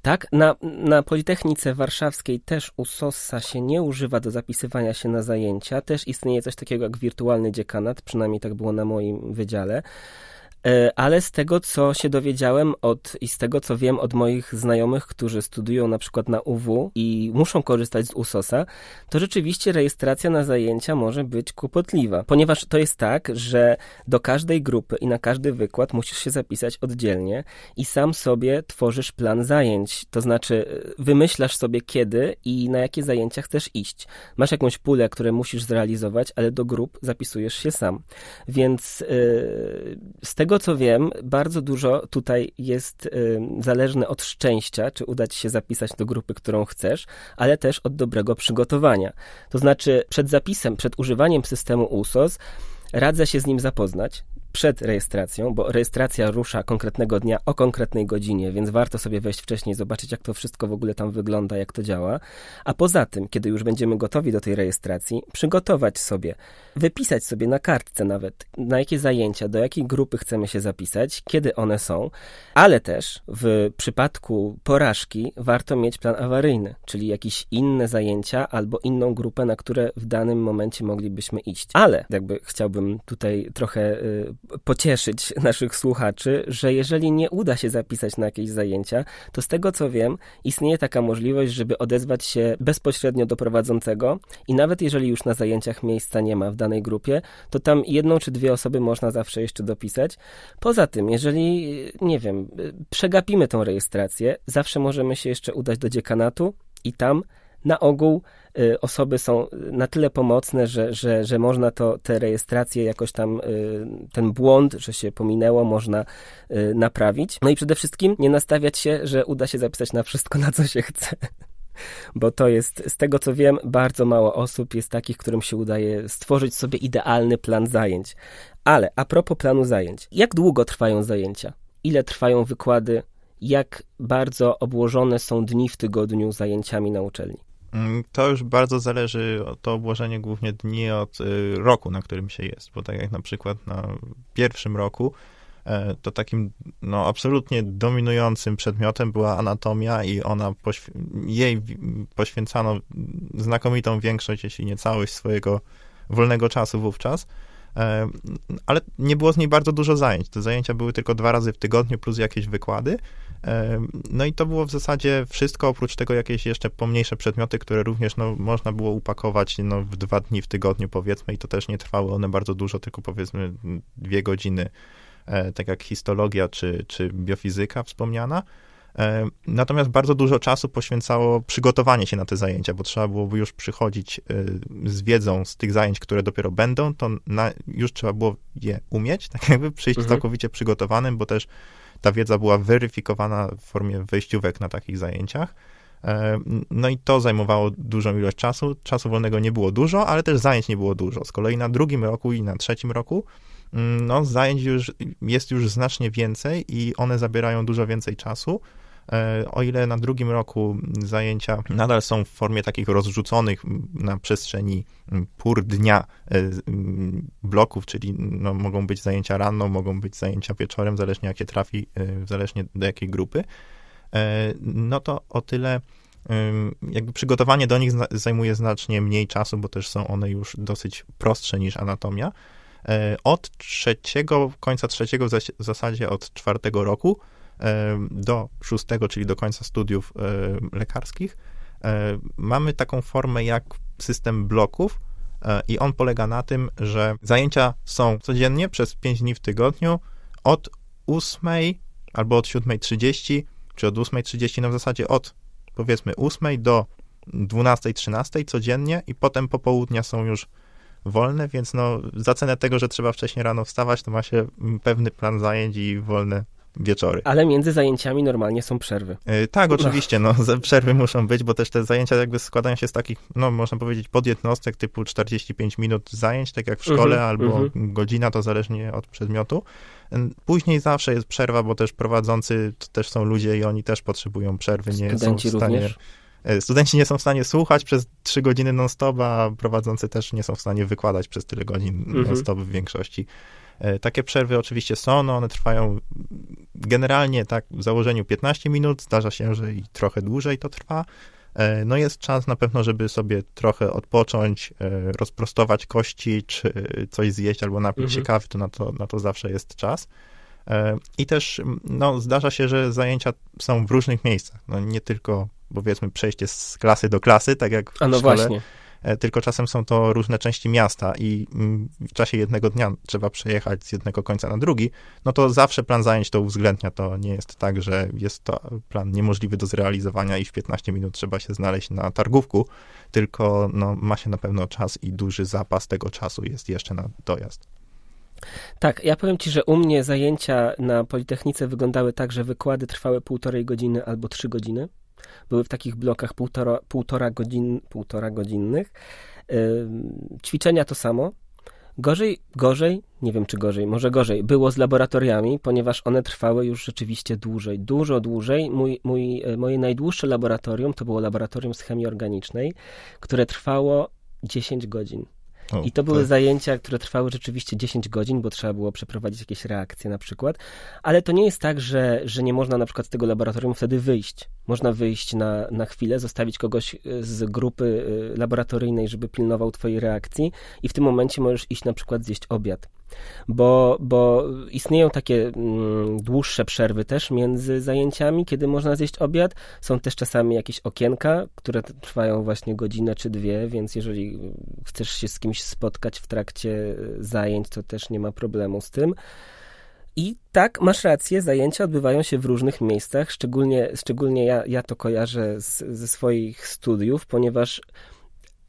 Tak, na, na Politechnice Warszawskiej też u Sosa się nie używa do zapisywania się na zajęcia. Też istnieje coś takiego jak wirtualny dziekanat, przynajmniej tak było na moim wydziale. E, ale z tego, co się dowiedziałem od, i z tego, co wiem od moich znajomych, którzy studiują na przykład na UW i muszą korzystać z USOSA, to rzeczywiście rejestracja na zajęcia może być kłopotliwa, ponieważ to jest tak, że do każdej grupy i na każdy wykład musisz się zapisać oddzielnie i sam sobie tworzysz plan zajęć, to znaczy e, wymyślasz sobie kiedy i na jakie zajęcia chcesz iść. Masz jakąś pulę, które musisz zrealizować, ale do grup zapisujesz się sam. Więc yy, z tego tego co wiem, bardzo dużo tutaj jest y, zależne od szczęścia, czy uda ci się zapisać do grupy, którą chcesz, ale też od dobrego przygotowania. To znaczy, przed zapisem, przed używaniem systemu USOS, radzę się z nim zapoznać, przed rejestracją, bo rejestracja rusza konkretnego dnia o konkretnej godzinie, więc warto sobie wejść wcześniej, zobaczyć, jak to wszystko w ogóle tam wygląda, jak to działa. A poza tym, kiedy już będziemy gotowi do tej rejestracji, przygotować sobie, wypisać sobie na kartce nawet, na jakie zajęcia, do jakiej grupy chcemy się zapisać, kiedy one są, ale też w przypadku porażki warto mieć plan awaryjny, czyli jakieś inne zajęcia albo inną grupę, na które w danym momencie moglibyśmy iść. Ale jakby chciałbym tutaj trochę y, pocieszyć naszych słuchaczy, że jeżeli nie uda się zapisać na jakieś zajęcia, to z tego co wiem, istnieje taka możliwość, żeby odezwać się bezpośrednio do prowadzącego i nawet jeżeli już na zajęciach miejsca nie ma w danej grupie, to tam jedną czy dwie osoby można zawsze jeszcze dopisać. Poza tym, jeżeli, nie wiem, przegapimy tą rejestrację, zawsze możemy się jeszcze udać do dziekanatu i tam na ogół Y, osoby są na tyle pomocne, że, że, że można to, te rejestracje jakoś tam, y, ten błąd, że się pominęło, można y, naprawić. No i przede wszystkim nie nastawiać się, że uda się zapisać na wszystko, na co się chce <laughs> bo to jest, z tego co wiem, bardzo mało osób jest takich, którym się udaje stworzyć sobie idealny plan zajęć. Ale a propos planu zajęć, jak długo trwają zajęcia? Ile trwają wykłady? Jak bardzo obłożone są dni w tygodniu zajęciami na uczelni? Mm, to już bardzo zależy to obłożenie głównie dni od y, roku, na którym się jest, bo tak jak na przykład na pierwszym roku, e, to takim no, absolutnie dominującym przedmiotem była anatomia i ona poświ jej poświęcano znakomitą większość, jeśli nie całość swojego wolnego czasu wówczas. E, ale nie było z niej bardzo dużo zajęć. Te zajęcia były tylko dwa razy w tygodniu plus jakieś wykłady. No i to było w zasadzie wszystko, oprócz tego jakieś jeszcze pomniejsze przedmioty, które również no, można było upakować no, w dwa dni w tygodniu powiedzmy i to też nie trwały one bardzo dużo, tylko powiedzmy dwie godziny, e, tak jak histologia czy, czy biofizyka wspomniana. Natomiast bardzo dużo czasu poświęcało przygotowanie się na te zajęcia, bo trzeba byłoby już przychodzić e, z wiedzą z tych zajęć, które dopiero będą, to na, już trzeba było je umieć, tak jakby przyjść mhm. całkowicie przygotowanym, bo też ta wiedza była weryfikowana w formie wyjściówek na takich zajęciach. E, no i to zajmowało dużą ilość czasu. Czasu wolnego nie było dużo, ale też zajęć nie było dużo. Z kolei na drugim roku i na trzecim roku mm, no, zajęć już, jest już znacznie więcej i one zabierają dużo więcej czasu. O ile na drugim roku zajęcia nadal są w formie takich rozrzuconych na przestrzeni mm, pór dnia e, mm, bloków, czyli no, mogą być zajęcia rano, mogą być zajęcia wieczorem, zależnie jakie trafi, e, zależnie do jakiej grupy, e, no to o tyle jakby przygotowanie do nich zajmuje znacznie mniej czasu, bo też są one już dosyć prostsze niż anatomia. Od trzeciego, końca trzeciego, w zasadzie od czwartego roku, do szóstego, czyli do końca studiów lekarskich, mamy taką formę jak system bloków, e, i on polega na tym, że zajęcia są codziennie przez 5 dni w tygodniu od 8 albo od 7.30, czy od 8.30, no w zasadzie od powiedzmy 8 do 12.13 codziennie i potem popołudnia są już wolne, więc no za cenę tego, że trzeba wcześniej rano wstawać, to ma się pewny plan zajęć i wolne wieczory. Ale między zajęciami normalnie są przerwy. Yy, tak, no. oczywiście, no. no, przerwy muszą być, bo też te zajęcia jakby składają się z takich, no można powiedzieć, podjednostek typu 45 minut zajęć, tak jak w szkole, mm-hmm, albo mm-hmm. godzina, to zależnie od przedmiotu. E, później zawsze jest przerwa, bo też prowadzący to też są ludzie i oni też potrzebują przerwy, Studenci nie są w stanie... Również? E, studenci nie są w stanie słuchać przez trzy godziny non-stop, a prowadzący też nie są w stanie wykładać przez tyle godzin mhm. non-stop w większości. E, takie przerwy oczywiście są, no one trwają generalnie tak w założeniu 15 minut, zdarza się, że i trochę dłużej to trwa. E, no jest czas na pewno, żeby sobie trochę odpocząć, rozprostować kości, czy coś zjeść albo napić mhm. się kawy, to na, to na to zawsze jest czas. I też no, zdarza się, że zajęcia są w różnych miejscach. No, nie tylko bo powiedzmy przejście z klasy do klasy, tak jak w A no szkole, właśnie. E, tylko czasem są to różne części miasta i mm, w czasie jednego dnia trzeba przejechać z jednego końca na drugi, no to zawsze plan zajęć to uwzględnia. To nie jest tak, że jest to plan niemożliwy do zrealizowania i w 15 minut trzeba się znaleźć na targówku, tylko no, ma się na pewno czas i duży zapas tego czasu jest jeszcze na dojazd. Tak, ja powiem ci, że u mnie zajęcia na Politechnice wyglądały tak, że wykłady trwały półtorej godziny albo trzy godziny były w takich blokach półtora, półtora, godzin, półtora godzinnych. Ćwiczenia to samo. Gorzej, gorzej, nie wiem czy gorzej, może gorzej, było z laboratoriami, ponieważ one trwały już rzeczywiście dłużej, dużo dłużej. Mój, mój, e, moje najdłuższe laboratorium to było laboratorium z chemii organicznej, które trwało 10 godzin. I to były tak. zajęcia, które trwały rzeczywiście 10 godzin, bo trzeba było przeprowadzić jakieś reakcje na przykład. Ale to nie jest tak, że, że nie można na przykład z tego laboratorium wtedy wyjść. Można wyjść na, na chwilę, zostawić kogoś y, z grupy y, laboratoryjnej, żeby pilnował twojej reakcji i w tym momencie możesz iść na przykład zjeść obiad. Bo, bo istnieją takie mm, dłuższe przerwy też między zajęciami, kiedy można zjeść obiad. Są też czasami jakieś okienka, które trwają właśnie godzinę czy dwie, więc jeżeli chcesz się z kimś spotkać w trakcie e, zajęć, to też nie ma problemu z tym. I tak, masz rację, zajęcia odbywają się w różnych miejscach, szczególnie, szczególnie ja, ja to kojarzę z, ze swoich studiów, ponieważ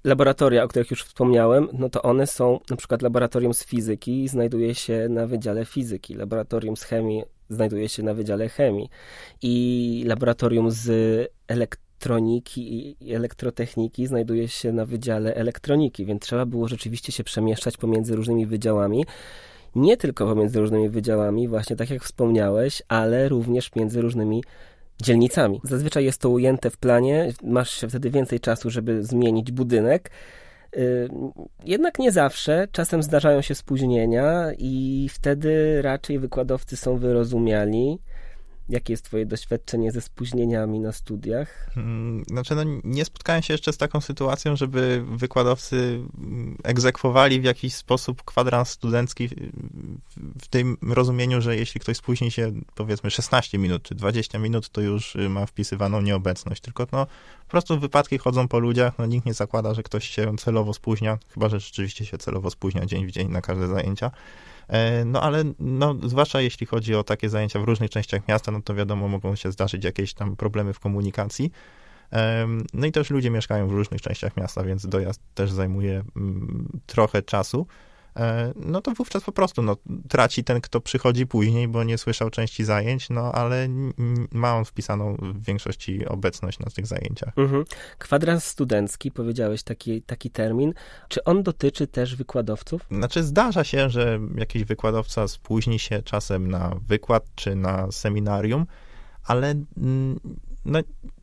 laboratoria, o których już wspomniałem, no to one są na przykład laboratorium z fizyki znajduje się na Wydziale Fizyki, laboratorium z chemii znajduje się na Wydziale Chemii i laboratorium z elektroniki i elektrotechniki znajduje się na Wydziale Elektroniki, więc trzeba było rzeczywiście się przemieszczać pomiędzy różnymi wydziałami nie tylko pomiędzy różnymi wydziałami, właśnie tak jak wspomniałeś, ale również między różnymi dzielnicami. Zazwyczaj jest to ujęte w planie, masz wtedy więcej czasu, żeby zmienić budynek. Y, jednak nie zawsze, czasem zdarzają się spóźnienia, i wtedy raczej wykładowcy są wyrozumiali. Jakie jest twoje doświadczenie ze spóźnieniami na studiach? Hmm, znaczy, no, nie spotkałem się jeszcze z taką sytuacją, żeby wykładowcy mm, egzekwowali w jakiś sposób kwadrans studencki w tym rozumieniu, że jeśli ktoś spóźni się powiedzmy 16 minut czy 20 minut, to już y, ma wpisywaną nieobecność. Tylko no, po prostu wypadki chodzą po ludziach, no nikt nie zakłada, że ktoś się celowo spóźnia, chyba że rzeczywiście się celowo spóźnia dzień w dzień na każde zajęcia. E, no ale no, zwłaszcza jeśli chodzi o takie zajęcia w różnych częściach miasta, no to wiadomo, mogą się zdarzyć jakieś tam problemy w komunikacji. E, no i też ludzie mieszkają w różnych częściach miasta, więc dojazd też zajmuje mm, trochę czasu. E, no to wówczas po prostu no, traci ten, kto przychodzi później, bo nie słyszał części zajęć, no ale ma on wpisaną w większości obecność na tych zajęciach. Mhm. Kwadrans studencki, powiedziałeś taki, taki termin. Czy on dotyczy też wykładowców? Znaczy zdarza się, że jakiś wykładowca spóźni się czasem na wykład czy na seminarium, ale no,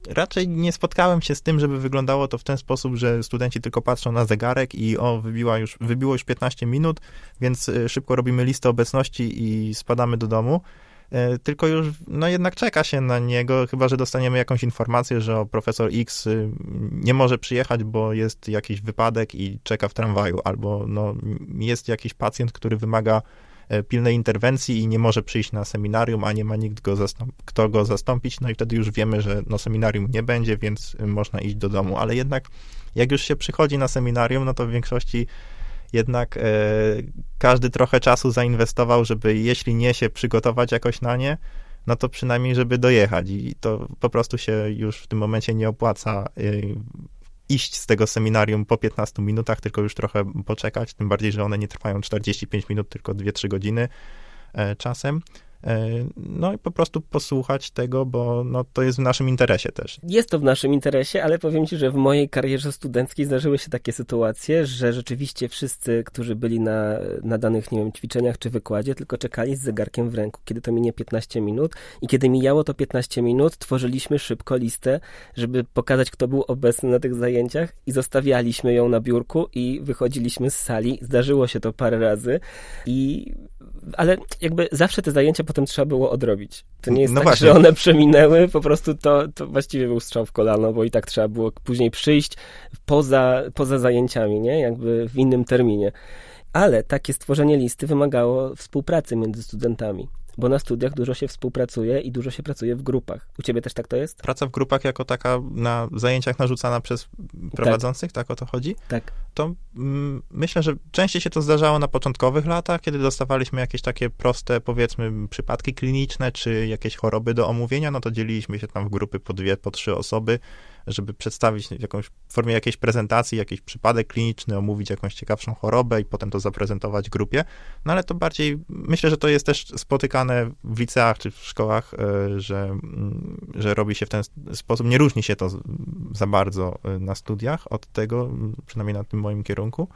raczej nie spotkałem się z tym, żeby wyglądało to w ten sposób, że studenci tylko patrzą na zegarek i o, wybiła już, wybiło już 15 minut, więc e, szybko robimy listę obecności i spadamy do domu. E, tylko już, no jednak czeka się na niego, chyba że dostaniemy jakąś informację, że o, profesor X y, nie może przyjechać, bo jest jakiś wypadek i czeka w tramwaju, albo no, jest jakiś pacjent, który wymaga E, pilnej interwencji i nie może przyjść na seminarium, a nie ma nikt, go kto go zastąpić, no i wtedy już wiemy, że no, seminarium nie będzie, więc można iść do domu. Ale jednak, jak już się przychodzi na seminarium, no to w większości jednak e, każdy trochę czasu zainwestował, żeby jeśli nie się przygotować jakoś na nie, no to przynajmniej, żeby dojechać. I to po prostu się już w tym momencie nie opłaca e, iść z tego seminarium po 15 minutach, tylko już trochę poczekać, tym bardziej, że one nie trwają 45 minut, tylko 2-3 godziny e, czasem. E, no i po prostu posłuchać tego, bo no, to jest w naszym interesie też. Jest to w naszym interesie, ale powiem Ci, że w mojej karierze studenckiej zdarzyły się takie sytuacje, że rzeczywiście wszyscy, którzy byli na, na danych, nie wiem, ćwiczeniach czy wykładzie, tylko czekali z zegarkiem w ręku, kiedy to minie 15 minut i kiedy mijało to 15 minut, tworzyliśmy szybko listę, żeby pokazać, kto był obecny na tych zajęciach i zostawialiśmy ją na biurku i wychodziliśmy z sali. Zdarzyło się to parę razy i ale jakby zawsze te zajęcia potem trzeba było odrobić. To nie jest no tak, właśnie. że one przeminęły, po prostu to, to właściwie był strzał w kolano, bo i tak trzeba było później przyjść poza, poza zajęciami, nie? Jakby w innym terminie. Ale takie stworzenie listy wymagało współpracy między studentami bo na studiach dużo się współpracuje i dużo się pracuje w grupach. U ciebie też tak to jest? Praca w grupach jako taka na zajęciach narzucana przez prowadzących, tak, tak o to chodzi? Tak. To mm, myślę, że częściej się to zdarzało na początkowych latach, kiedy dostawaliśmy jakieś takie proste, powiedzmy, przypadki kliniczne, czy jakieś choroby do omówienia, no to dzieliliśmy się tam w grupy po dwie, po trzy osoby żeby przedstawić w, jakąś, w formie jakiejś prezentacji, jakiś przypadek kliniczny, omówić jakąś ciekawszą chorobę i potem to zaprezentować grupie. No ale to bardziej, myślę, że to jest też spotykane w liceach czy w szkołach, e, że, mm, że robi się w ten sposób. Nie różni się to za bardzo e, na studiach od tego, przynajmniej na tym moim kierunku.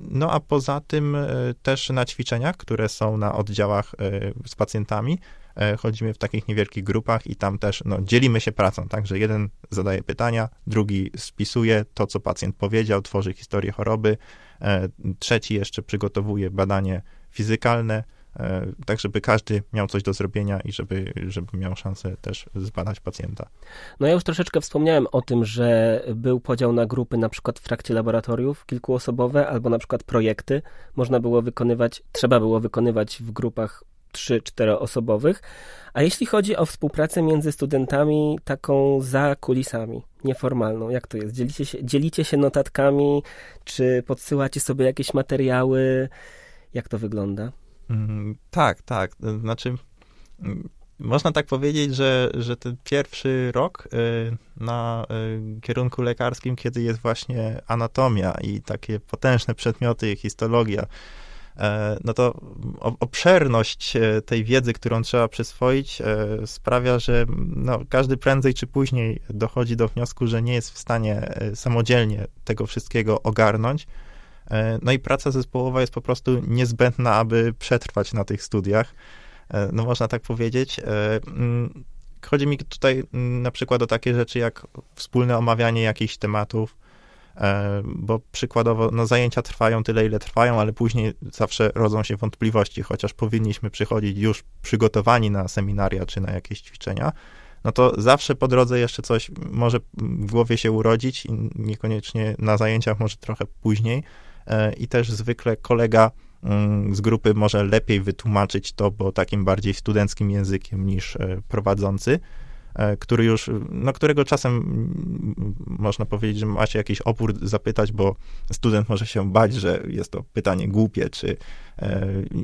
No a poza tym e, też na ćwiczeniach, które są na oddziałach e, z pacjentami, e, chodzimy w takich niewielkich grupach i tam też no, dzielimy się pracą, Także jeden zadaje pytania, drugi spisuje to, co pacjent powiedział, tworzy historię choroby, trzeci jeszcze przygotowuje badanie fizykalne, E, tak żeby każdy miał coś do zrobienia i żeby, żeby miał szansę też zbadać pacjenta. No ja już troszeczkę wspomniałem o tym, że był podział na grupy na przykład w trakcie laboratoriów kilkuosobowe albo na przykład projekty można było wykonywać, trzeba było wykonywać w grupach 3-4 osobowych. A jeśli chodzi o współpracę między studentami, taką za kulisami, nieformalną, jak to jest? Dzielicie się, dzielicie się notatkami, czy podsyłacie sobie jakieś materiały? Jak to wygląda? Mm, tak, tak. Y, znaczy, mm, można tak powiedzieć, że, że ten pierwszy rok y, na y, kierunku lekarskim, kiedy jest właśnie anatomia i takie potężne przedmioty, jak histologia, e, no to obszerność e, tej wiedzy, którą trzeba przyswoić, e, sprawia, że no, każdy prędzej czy później dochodzi do wniosku, że nie jest w stanie samodzielnie tego wszystkiego ogarnąć. E, no i praca zespołowa jest po prostu niezbędna, aby przetrwać na tych studiach. E, no można tak powiedzieć. E, mm, chodzi mi tutaj mm, na przykład o takie rzeczy jak wspólne omawianie jakichś tematów, bo przykładowo no, zajęcia trwają tyle, ile trwają, ale później zawsze rodzą się wątpliwości, chociaż powinniśmy przychodzić już przygotowani na seminaria czy na jakieś ćwiczenia, no to zawsze po drodze jeszcze coś może w głowie się urodzić i niekoniecznie na zajęciach, może trochę później. E, i też zwykle kolega mm, z grupy może lepiej wytłumaczyć to, bo takim bardziej studenckim językiem niż e, prowadzący, e, który już, no którego czasem mm, można powiedzieć, że macie jakiś opór zapytać, bo student może się bać, że jest to pytanie głupie, czy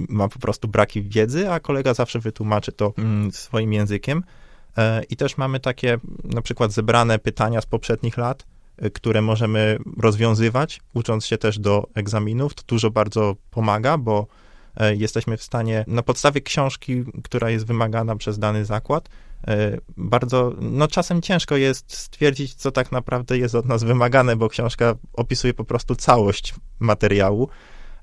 ma po prostu braki wiedzy, a kolega zawsze wytłumaczy to mm, swoim językiem. I też mamy takie na przykład zebrane pytania z poprzednich lat, które możemy rozwiązywać, ucząc się też do egzaminów. To dużo bardzo pomaga, bo e, jesteśmy w stanie na podstawie książki, która jest wymagana przez dany zakład, e, bardzo, no czasem ciężko jest stwierdzić, co tak naprawdę jest od nas wymagane, bo książka opisuje po prostu całość materiału,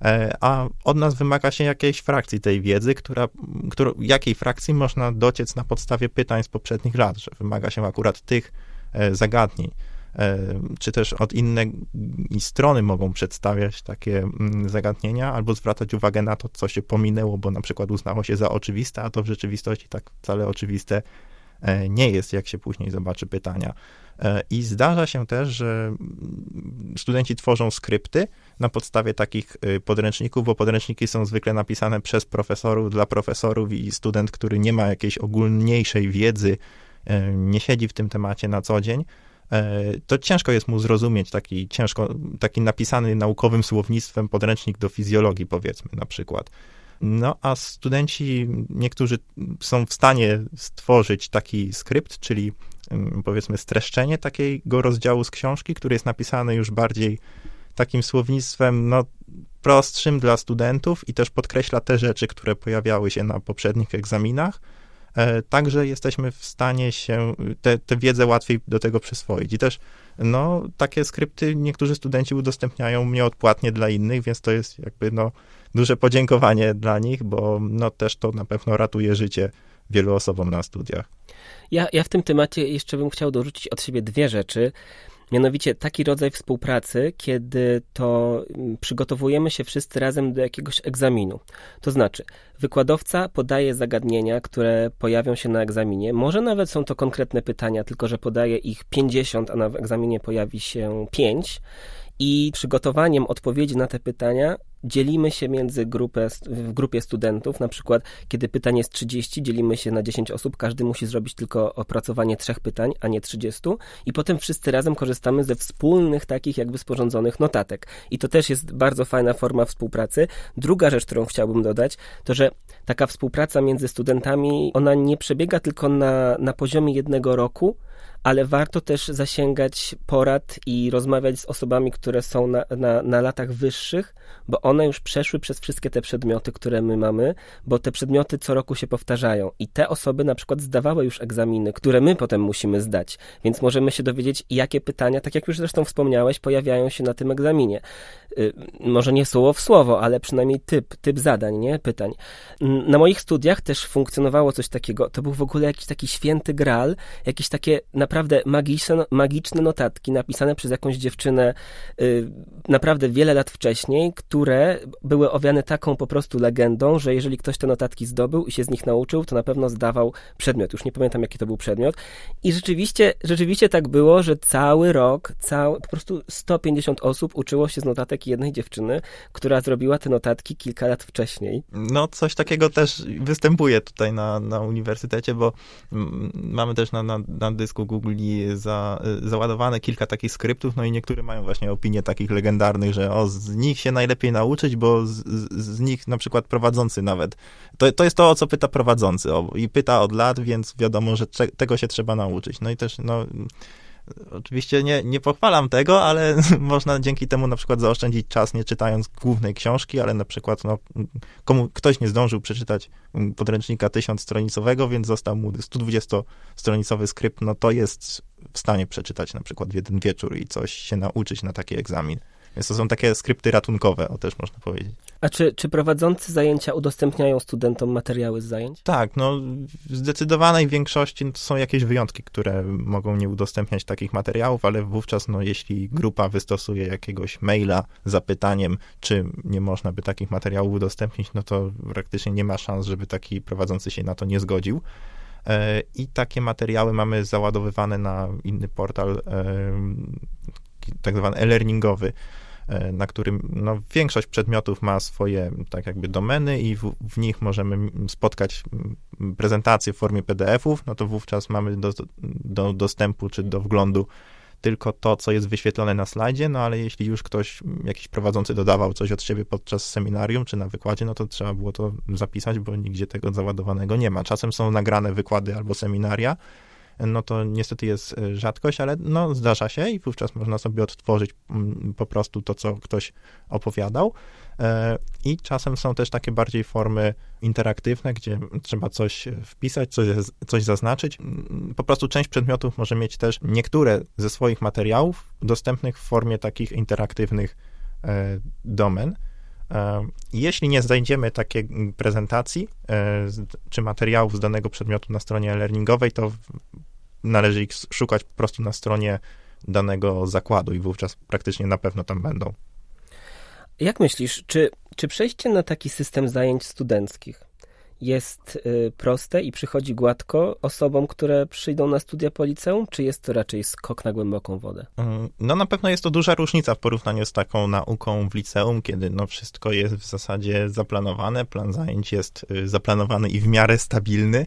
e, a od nas wymaga się jakiejś frakcji tej wiedzy, która, którą, jakiej frakcji można dociec na podstawie pytań z poprzednich lat, że wymaga się akurat tych zagadnień. E, czy też od innej strony mogą przedstawiać takie mm, zagadnienia, albo zwracać uwagę na to, co się pominęło, bo na przykład uznało się za oczywiste, a to w rzeczywistości tak wcale oczywiste e, nie jest, jak się później zobaczy pytania. E, I zdarza się też, że mm, studenci tworzą skrypty na podstawie takich y, podręczników, bo podręczniki są zwykle napisane przez profesorów dla profesorów i student, który nie ma jakiejś ogólniejszej wiedzy, nie siedzi w tym temacie na co dzień, E, to ciężko jest mu zrozumieć taki ciężko, taki napisany naukowym słownictwem podręcznik do fizjologii, powiedzmy na przykład. No a studenci, niektórzy są w stanie stworzyć taki skrypt, czyli powiedzmy streszczenie takiego rozdziału z książki, który jest napisany już bardziej takim słownictwem, no prostszym dla studentów i też podkreśla te rzeczy, które pojawiały się na poprzednich egzaminach E, także jesteśmy w stanie się tę wiedzę łatwiej do tego przyswoić. I też no, takie skrypty niektórzy studenci udostępniają mnie odpłatnie dla innych, więc to jest jakby no, duże podziękowanie dla nich, bo no, też to na pewno ratuje życie wielu osobom na studiach. Ja, ja w tym temacie jeszcze bym chciał dorzucić od siebie dwie rzeczy. Mianowicie taki rodzaj współpracy, kiedy to mm, przygotowujemy się wszyscy razem do jakiegoś egzaminu. To znaczy, wykładowca podaje zagadnienia, które pojawią się na egzaminie. Może nawet są to konkretne pytania, tylko że podaje ich 50, a na egzaminie pojawi się 5. I przygotowaniem odpowiedzi na te pytania dzielimy się między grupę, w grupie studentów, na przykład kiedy pytanie jest 30, dzielimy się na 10 osób, każdy musi zrobić tylko opracowanie trzech pytań, a nie 30 i potem wszyscy razem korzystamy ze wspólnych takich jakby sporządzonych notatek. I to też jest bardzo fajna forma współpracy. Druga rzecz, którą chciałbym dodać, to że taka współpraca między studentami, ona nie przebiega tylko na, na poziomie jednego roku, ale warto też zasięgać porad i rozmawiać z osobami, które są na, na, na, latach wyższych, bo one już przeszły przez wszystkie te przedmioty, które my mamy, bo te przedmioty co roku się powtarzają i te osoby na przykład zdawały już egzaminy, które my potem musimy zdać, więc możemy się dowiedzieć, jakie pytania, tak jak już zresztą wspomniałeś, pojawiają się na tym egzaminie. Yy, może nie słowo w słowo, ale przynajmniej typ, typ zadań, nie? Pytań. Na moich studiach też funkcjonowało coś takiego, to był w ogóle jakiś taki święty graal, jakieś takie naprawdę naprawdę magiczne, magiczne notatki napisane przez jakąś dziewczynę y, naprawdę wiele lat wcześniej, które były owiane taką po prostu legendą, że jeżeli ktoś te notatki zdobył i się z nich nauczył, to na pewno zdawał przedmiot. Już nie pamiętam, jaki to był przedmiot. I rzeczywiście, rzeczywiście tak było, że cały rok, cały, po prostu 150 osób uczyło się z notatek jednej dziewczyny, która zrobiła te notatki kilka lat wcześniej. No, coś takiego też występuje tutaj na, na uniwersytecie, bo mm, mamy też na, na, na dysku Google byli za, e, załadowane kilka takich skryptów, no i niektóre mają właśnie opinie takich legendarnych, że o, z nich się najlepiej nauczyć, bo z, z nich na przykład prowadzący nawet. To, to jest to, o co pyta prowadzący o, i pyta od lat, więc wiadomo, że tego się trzeba nauczyć. No i też, no Oczywiście nie, nie pochwalam tego, ale <laughs> można dzięki temu na przykład zaoszczędzić czas, nie czytając głównej książki, ale na przykład no, komu, ktoś nie zdążył przeczytać mm, podręcznika tysiąc-stronicowego, więc został mu 120-stronicowy skrypt, no to jest w stanie przeczytać na przykład w jeden wieczór i coś się nauczyć na taki egzamin. Więc to są takie skrypty ratunkowe, o też można powiedzieć. A czy, czy prowadzący zajęcia udostępniają studentom materiały z zajęć? Tak, no w zdecydowanej większości no, to są jakieś wyjątki, które mogą nie udostępniać takich materiałów, ale wówczas, no jeśli grupa wystosuje jakiegoś maila z zapytaniem, czy nie można by takich materiałów udostępnić, no to praktycznie nie ma szans, żeby taki prowadzący się na to nie zgodził e, i takie materiały mamy załadowywane na inny portal, e, tak zwany e-learningowy, E, na którym no, większość przedmiotów ma swoje tak jakby domeny i w, w nich możemy spotkać prezentacje w formie PDF-ów, no to wówczas mamy do, do dostępu czy do wglądu tylko to, co jest wyświetlone na slajdzie, no ale jeśli już ktoś, jakiś prowadzący dodawał coś od siebie podczas seminarium czy na wykładzie, no to trzeba było to zapisać, bo nigdzie tego załadowanego nie ma. Czasem są nagrane wykłady albo seminaria, no to niestety jest e, rzadkość, ale no zdarza się i wówczas można sobie odtworzyć mm, po prostu to, co ktoś opowiadał. E, I czasem są też takie bardziej formy interaktywne, gdzie trzeba coś wpisać, coś, coś zaznaczyć. Mm, po prostu część przedmiotów może mieć też niektóre ze swoich materiałów dostępnych w formie takich interaktywnych e, domen. Jeśli nie znajdziemy takiej mm, prezentacji czy materiałów z danego przedmiotu na stronie e-learningowej, to należy ich szukać po prostu na stronie danego zakładu i wówczas praktycznie na pewno tam będą. Jak myślisz, czy, czy przejście na taki system zajęć studenckich jest y, proste i przychodzi gładko osobom, które przyjdą na studia po liceum, czy jest to raczej skok na głęboką wodę? Mm, no na pewno jest to duża różnica w porównaniu z taką nauką w liceum, kiedy no wszystko jest w zasadzie zaplanowane, plan zajęć jest y, zaplanowany i w miarę stabilny.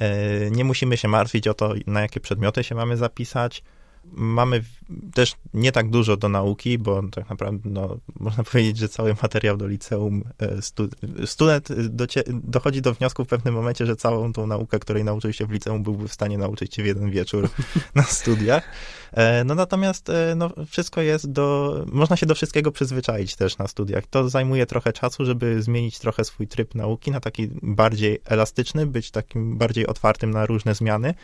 E, nie musimy się martwić o to, na jakie przedmioty się mamy zapisać mamy też nie tak dużo do nauki, bo tak naprawdę no, można <laughs> powiedzieć, że cały materiał do liceum, e, stu, student e, docie, dochodzi do wniosku w pewnym momencie, że całą tą naukę, której nauczył się w liceum, byłby w stanie nauczyć się w jeden wieczór <laughs> na studiach. E, no natomiast no, wszystko jest do, można się do wszystkiego przyzwyczaić też na studiach. To zajmuje trochę czasu, żeby zmienić trochę swój tryb nauki na taki bardziej elastyczny, być takim bardziej otwartym na różne zmiany.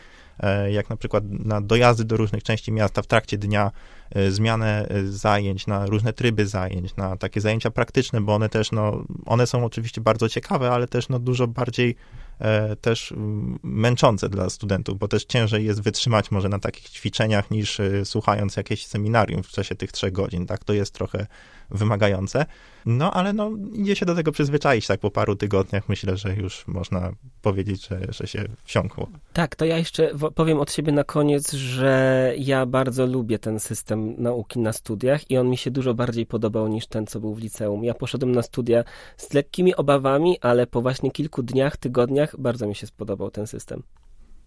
E, jak na przykład na dojazdy do różnych części miasta w trakcie dnia, e, zmianę e, zajęć, na różne tryby zajęć, na takie zajęcia praktyczne, bo one też, no, one są oczywiście bardzo ciekawe, ale też, no, dużo bardziej też męczące dla studentów, bo też ciężej jest wytrzymać może na takich ćwiczeniach niż słuchając jakieś seminarium w czasie tych trzech godzin, tak? To jest trochę wymagające. No ale no, idzie się do tego przyzwyczaić, tak po paru tygodniach myślę, że już można powiedzieć, że, że się wsiąkło. Tak, to ja jeszcze powiem od siebie na koniec, że ja bardzo lubię ten system nauki na studiach i on mi się dużo bardziej podobał niż ten, co był w liceum. Ja poszedłem na studia z lekkimi obawami, ale po właśnie kilku dniach, tygodniach bardzo mi się spodobał ten system.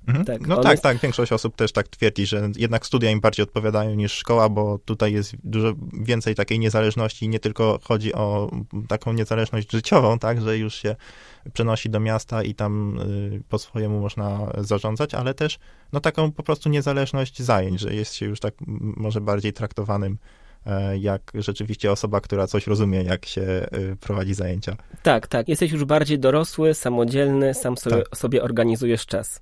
Mhm. Tak, no tak, tak. Większość osób też tak twierdzi, że jednak studia im bardziej odpowiadają niż szkoła, bo tutaj jest dużo więcej takiej niezależności. Nie tylko chodzi o taką niezależność życiową, tak, że już się przenosi do miasta i tam y, po swojemu można zarządzać, ale też no, taką po prostu niezależność zajęć, że jest się już tak może bardziej traktowanym e, jak rzeczywiście osoba, która coś rozumie, jak się y, prowadzi zajęcia. Tak, tak. Jesteś już bardziej dorosły, samodzielny, sam sobie, tak. sobie organizujesz czas.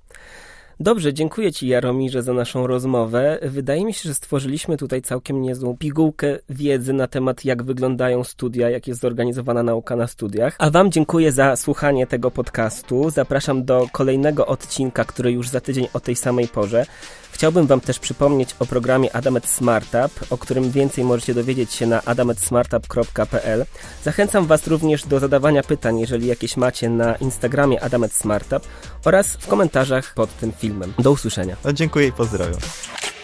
Dobrze, dziękuję Ci Jaromirze za naszą rozmowę. Wydaje mi się, że stworzyliśmy tutaj całkiem niezłą pigułkę wiedzy na temat jak wyglądają studia, jak jest zorganizowana nauka na studiach. A Wam dziękuję za słuchanie tego podcastu. Zapraszam do kolejnego odcinka, który już za tydzień o tej samej porze. Chciałbym Wam też przypomnieć o programie Adamet Smartup, o którym więcej możecie dowiedzieć się na adametsmartup.pl. Zachęcam Was również do zadawania pytań, jeżeli jakieś macie na Instagramie Adamet Smartup oraz w komentarzach pod tym filmem filmem. Do usłyszenia. No, dziękuję i pozdrawiam.